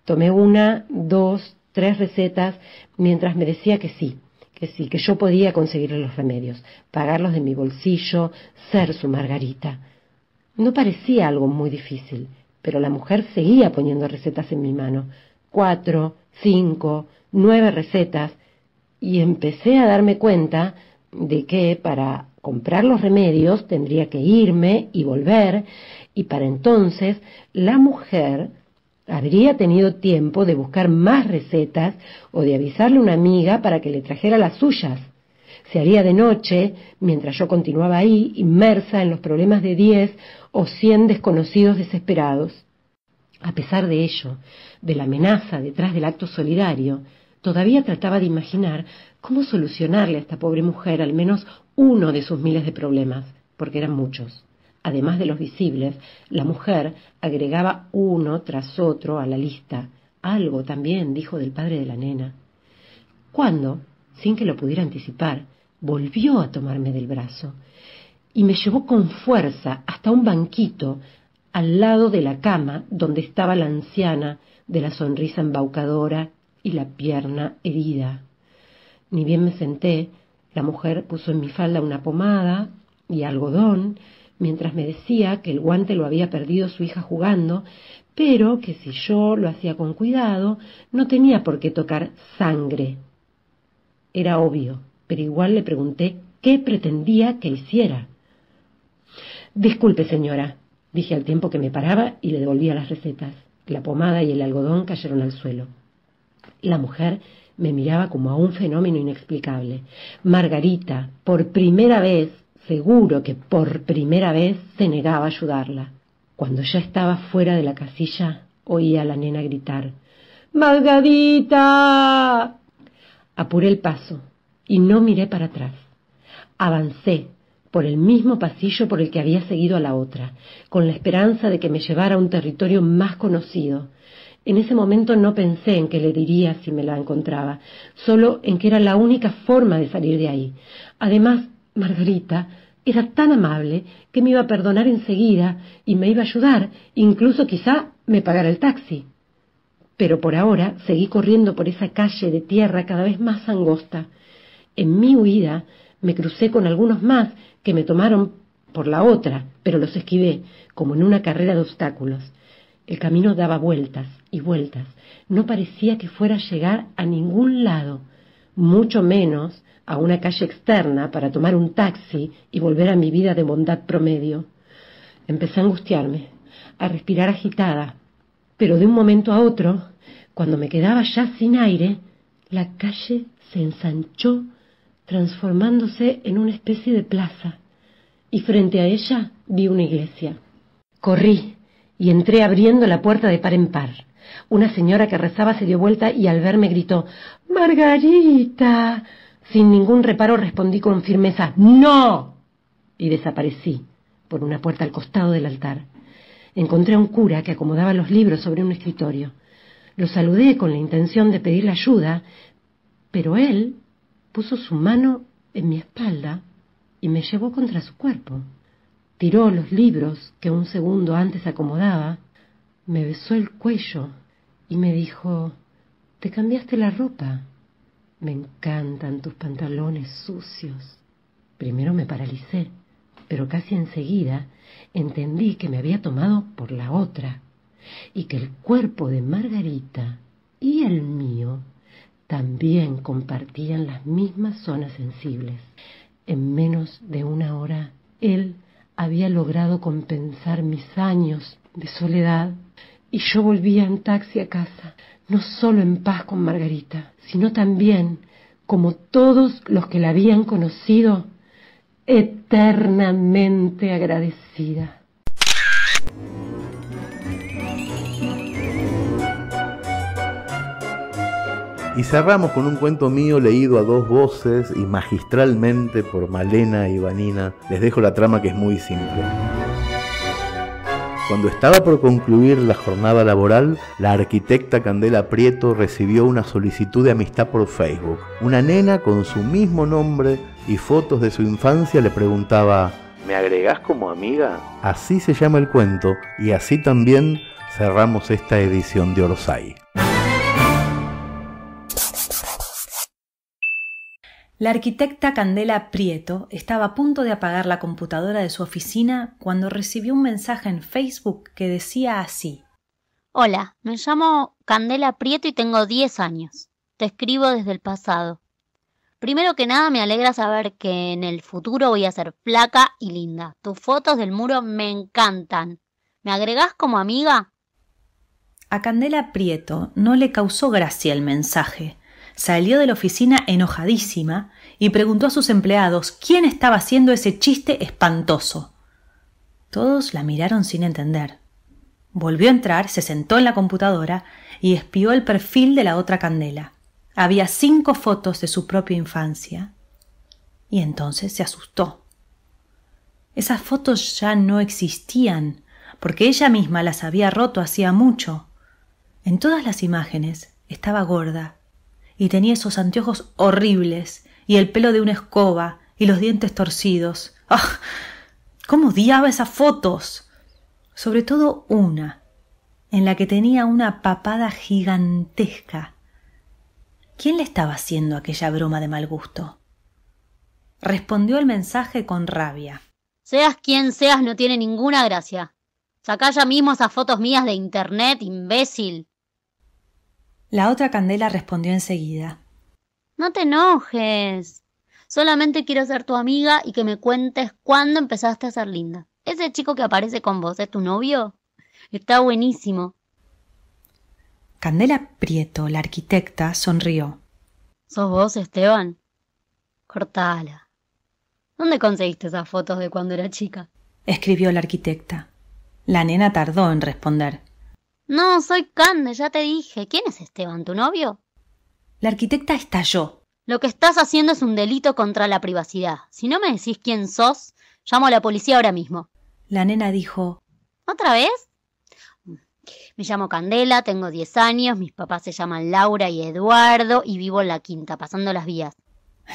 Tomé una, dos, tres recetas mientras me decía que sí, que sí, que yo podía conseguirle los remedios, pagarlos de mi bolsillo, ser su Margarita. No parecía algo muy difícil, pero la mujer seguía poniendo recetas en mi mano. Cuatro, cinco, nueve recetas. Y empecé a darme cuenta de que para comprar los remedios tendría que irme y volver, y para entonces la mujer habría tenido tiempo de buscar más recetas o de avisarle a una amiga para que le trajera las suyas. Se haría de noche, mientras yo continuaba ahí, inmersa en los problemas de diez o cien desconocidos desesperados. A pesar de ello, de la amenaza detrás del acto solidario, todavía trataba de imaginar cómo solucionarle a esta pobre mujer al menos uno de sus miles de problemas, porque eran muchos. Además de los visibles, la mujer agregaba uno tras otro a la lista. Algo también dijo del padre de la nena. Cuando, sin que lo pudiera anticipar, volvió a tomarme del brazo y me llevó con fuerza hasta un banquito al lado de la cama donde estaba la anciana de la sonrisa embaucadora y la pierna herida. Ni bien me senté, la mujer puso en mi falda una pomada y algodón, mientras me decía que el guante lo había perdido su hija jugando, pero que si yo lo hacía con cuidado, no tenía por qué tocar sangre. Era obvio, pero igual le pregunté qué pretendía que hiciera. Disculpe, señora, dije al tiempo que me paraba y le devolvía las recetas. La pomada y el algodón cayeron al suelo. La mujer me miraba como a un fenómeno inexplicable. Margarita, por primera vez, seguro que por primera vez, se negaba a ayudarla. Cuando ya estaba fuera de la casilla, oía a la nena gritar Margarita. Apuré el paso y no miré para atrás. Avancé por el mismo pasillo por el que había seguido a la otra, con la esperanza de que me llevara a un territorio más conocido. En ese momento no pensé en qué le diría si me la encontraba, solo en que era la única forma de salir de ahí. Además, Margarita era tan amable que me iba a perdonar enseguida y me iba a ayudar, incluso quizá me pagara el taxi. Pero por ahora seguí corriendo por esa calle de tierra cada vez más angosta. En mi huida me crucé con algunos más que me tomaron por la otra, pero los esquivé, como en una carrera de obstáculos. El camino daba vueltas y vueltas. No parecía que fuera a llegar a ningún lado, mucho menos a una calle externa para tomar un taxi y volver a mi vida de bondad promedio. Empecé a angustiarme, a respirar agitada, pero de un momento a otro, cuando me quedaba ya sin aire, la calle se ensanchó transformándose en una especie de plaza, y frente a ella vi una iglesia. Corrí y entré abriendo la puerta de par en par. Una señora que rezaba se dio vuelta y al verme gritó Margarita. Sin ningún reparo respondí con firmeza No. y desaparecí por una puerta al costado del altar. Encontré a un cura que acomodaba los libros sobre un escritorio. Lo saludé con la intención de pedirle ayuda, pero él Puso su mano en mi espalda y me llevó contra su cuerpo. Tiró los libros que un segundo antes acomodaba, me besó el cuello y me dijo, te cambiaste la ropa. Me encantan tus pantalones sucios. Primero me paralicé, pero casi enseguida entendí que me había tomado por la otra y que el cuerpo de Margarita y el mío también compartían las mismas zonas sensibles. En menos de una hora, él había logrado compensar mis años de soledad y yo volvía en taxi a casa, no solo en paz con Margarita, sino también, como todos los que la habían conocido, eternamente agradecida. Y cerramos con un cuento mío leído a dos voces y magistralmente por Malena y Vanina. Les dejo la trama que es muy simple. Cuando estaba por concluir la jornada laboral, la arquitecta Candela Prieto recibió una solicitud de amistad por Facebook. Una nena con su mismo nombre y fotos de su infancia le preguntaba, ¿me agregás como amiga? Así se llama el cuento y así también cerramos esta edición de Orsay. La arquitecta Candela Prieto estaba a punto de apagar la computadora de su oficina cuando recibió un mensaje en Facebook que decía así. Hola, me llamo Candela Prieto y tengo 10 años. Te escribo desde el pasado. Primero que nada me alegra saber que en el futuro voy a ser flaca y linda. Tus fotos del muro me encantan. ¿Me agregás como amiga? A Candela Prieto no le causó gracia el mensaje, Salió de la oficina enojadísima y preguntó a sus empleados quién estaba haciendo ese chiste espantoso. Todos la miraron sin entender. Volvió a entrar, se sentó en la computadora y espió el perfil de la otra candela. Había cinco fotos de su propia infancia. Y entonces se asustó. Esas fotos ya no existían, porque ella misma las había roto hacía mucho. En todas las imágenes estaba gorda, y tenía esos anteojos horribles, y el pelo de una escoba, y los dientes torcidos. ¡Ah! ¿Cómo odiaba esas fotos? Sobre todo una, en la que tenía una papada gigantesca. ¿Quién le estaba haciendo aquella broma de mal gusto? Respondió el mensaje con rabia. Seas quien seas, no tiene ninguna gracia. Saca ya mismo esas fotos mías de internet, imbécil. La otra candela respondió enseguida. No te enojes. Solamente quiero ser tu amiga y que me cuentes cuándo empezaste a ser linda. Ese chico que aparece con vos, ¿es tu novio? Está buenísimo. Candela Prieto, la arquitecta, sonrió. ¿Sos vos, Esteban? Cortala. ¿Dónde conseguiste esas fotos de cuando era chica? escribió la arquitecta. La nena tardó en responder. No, soy Cande, ya te dije. ¿Quién es Esteban, tu novio? La arquitecta estalló. Lo que estás haciendo es un delito contra la privacidad. Si no me decís quién sos, llamo a la policía ahora mismo. La nena dijo. ¿Otra vez? Me llamo Candela, tengo 10 años, mis papás se llaman Laura y Eduardo y vivo en la quinta, pasando las vías.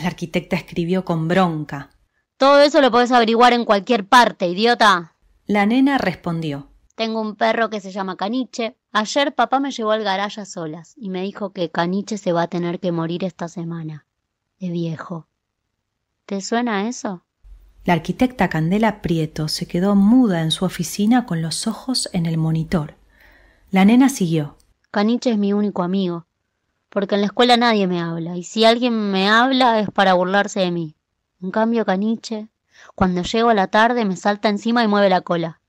La arquitecta escribió con bronca. Todo eso lo podés averiguar en cualquier parte, idiota. La nena respondió. Tengo un perro que se llama Caniche. Ayer papá me llevó al garaje a solas y me dijo que Caniche se va a tener que morir esta semana. De viejo. ¿Te suena eso? La arquitecta Candela Prieto se quedó muda en su oficina con los ojos en el monitor. La nena siguió. Caniche es mi único amigo, porque en la escuela nadie me habla, y si alguien me habla es para burlarse de mí. En cambio, Caniche, cuando llego a la tarde me salta encima y mueve la cola.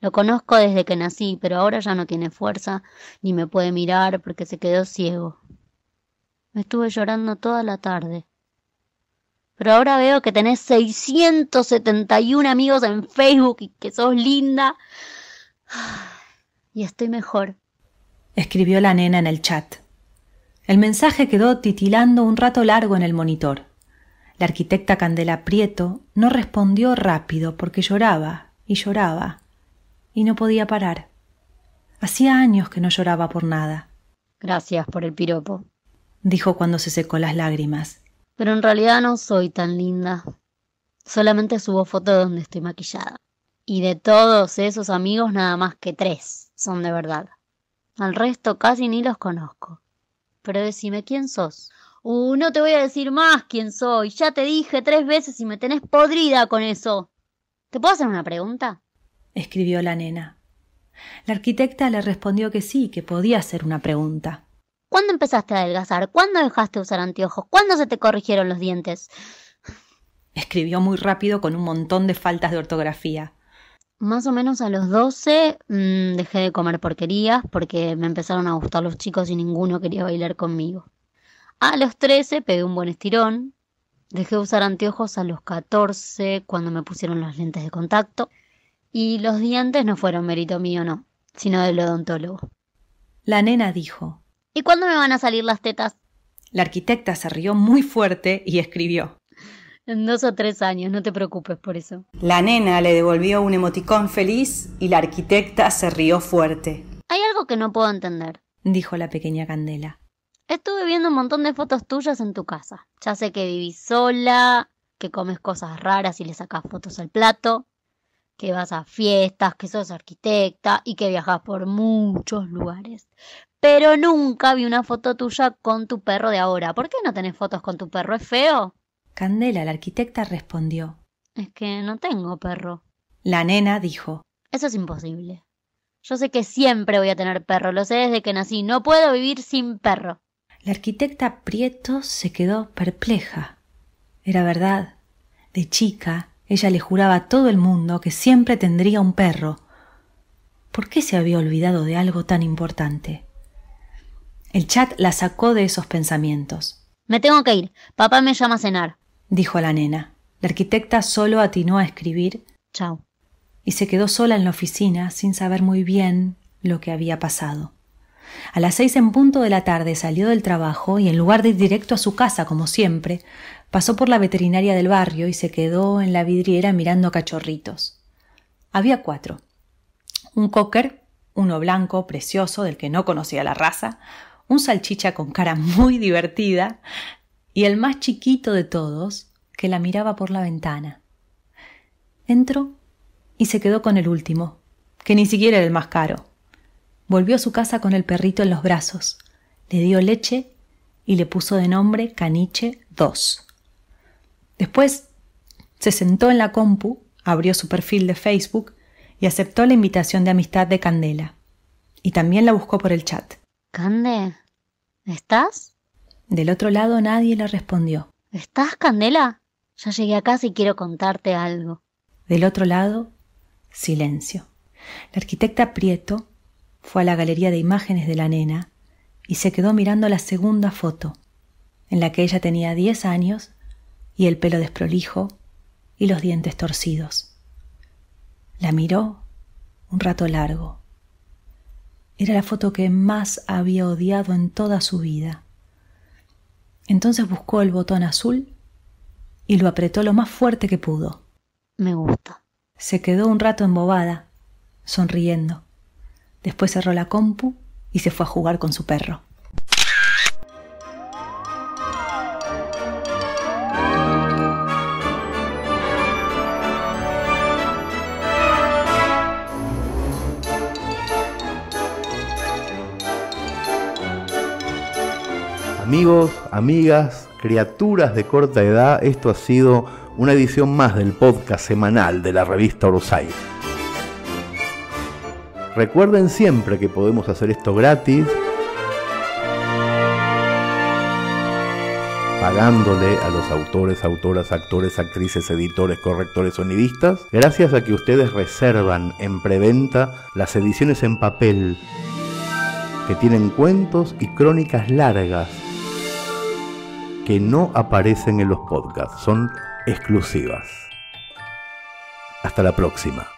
Lo conozco desde que nací, pero ahora ya no tiene fuerza ni me puede mirar porque se quedó ciego. Me estuve llorando toda la tarde. Pero ahora veo que tenés 671 amigos en Facebook y que sos linda. Y estoy mejor. Escribió la nena en el chat. El mensaje quedó titilando un rato largo en el monitor. La arquitecta Candela Prieto no respondió rápido porque lloraba y lloraba y no podía parar. Hacía años que no lloraba por nada. Gracias por el piropo, dijo cuando se secó las lágrimas. Pero en realidad no soy tan linda. Solamente subo fotos donde estoy maquillada. Y de todos esos amigos nada más que tres son de verdad. Al resto casi ni los conozco. Pero decime quién sos. Uh, no te voy a decir más quién soy. Ya te dije tres veces y me tenés podrida con eso. ¿Te puedo hacer una pregunta? escribió la nena. La arquitecta le respondió que sí, que podía hacer una pregunta. ¿Cuándo empezaste a adelgazar? ¿Cuándo dejaste de usar anteojos? ¿Cuándo se te corrigieron los dientes? Escribió muy rápido con un montón de faltas de ortografía. Más o menos a los 12 mm, dejé de comer porquerías porque me empezaron a gustar los chicos y ninguno quería bailar conmigo. A los 13 pegué un buen estirón. Dejé de usar anteojos a los 14 cuando me pusieron los lentes de contacto. Y los dientes no fueron mérito mío, no, sino del odontólogo. La nena dijo. ¿Y cuándo me van a salir las tetas? La arquitecta se rió muy fuerte y escribió. En dos o tres años, no te preocupes por eso. La nena le devolvió un emoticón feliz y la arquitecta se rió fuerte. Hay algo que no puedo entender, dijo la pequeña Candela. Estuve viendo un montón de fotos tuyas en tu casa. Ya sé que vivís sola, que comes cosas raras y le sacas fotos al plato, que vas a fiestas, que sos arquitecta y que viajas por muchos lugares. Pero nunca vi una foto tuya con tu perro de ahora. ¿Por qué no tenés fotos con tu perro? ¿Es feo? Candela, la arquitecta, respondió. Es que no tengo perro. La nena dijo. Eso es imposible. Yo sé que siempre voy a tener perro, lo sé desde que nací. No puedo vivir sin perro. La arquitecta Prieto se quedó perpleja. Era verdad. De chica ella le juraba a todo el mundo que siempre tendría un perro. ¿Por qué se había olvidado de algo tan importante? El chat la sacó de esos pensamientos. Me tengo que ir. Papá me llama a cenar, dijo la nena. La arquitecta solo atinó a escribir Chao. Y se quedó sola en la oficina sin saber muy bien lo que había pasado. A las seis en punto de la tarde salió del trabajo y en lugar de ir directo a su casa como siempre, Pasó por la veterinaria del barrio y se quedó en la vidriera mirando cachorritos. Había cuatro. Un cocker, uno blanco, precioso, del que no conocía la raza, un salchicha con cara muy divertida y el más chiquito de todos, que la miraba por la ventana. Entró y se quedó con el último, que ni siquiera era el más caro. Volvió a su casa con el perrito en los brazos, le dio leche y le puso de nombre Caniche II. Después se sentó en la compu, abrió su perfil de Facebook y aceptó la invitación de amistad de Candela. Y también la buscó por el chat. Cande, ¿estás? Del otro lado nadie le respondió. ¿Estás, Candela? Ya llegué acá casa y quiero contarte algo. Del otro lado, silencio. La arquitecta Prieto fue a la galería de imágenes de la nena y se quedó mirando la segunda foto, en la que ella tenía 10 años y el pelo desprolijo y los dientes torcidos. La miró un rato largo. Era la foto que más había odiado en toda su vida. Entonces buscó el botón azul y lo apretó lo más fuerte que pudo. Me gusta. Se quedó un rato embobada, sonriendo. Después cerró la compu y se fue a jugar con su perro. Amigos, amigas, criaturas de corta edad, esto ha sido una edición más del podcast semanal de la revista Orosai. Recuerden siempre que podemos hacer esto gratis, pagándole a los autores, autoras, actores, actrices, editores, correctores, sonidistas, gracias a que ustedes reservan en preventa las ediciones en papel que tienen cuentos y crónicas largas que no aparecen en los podcasts, son exclusivas. Hasta la próxima.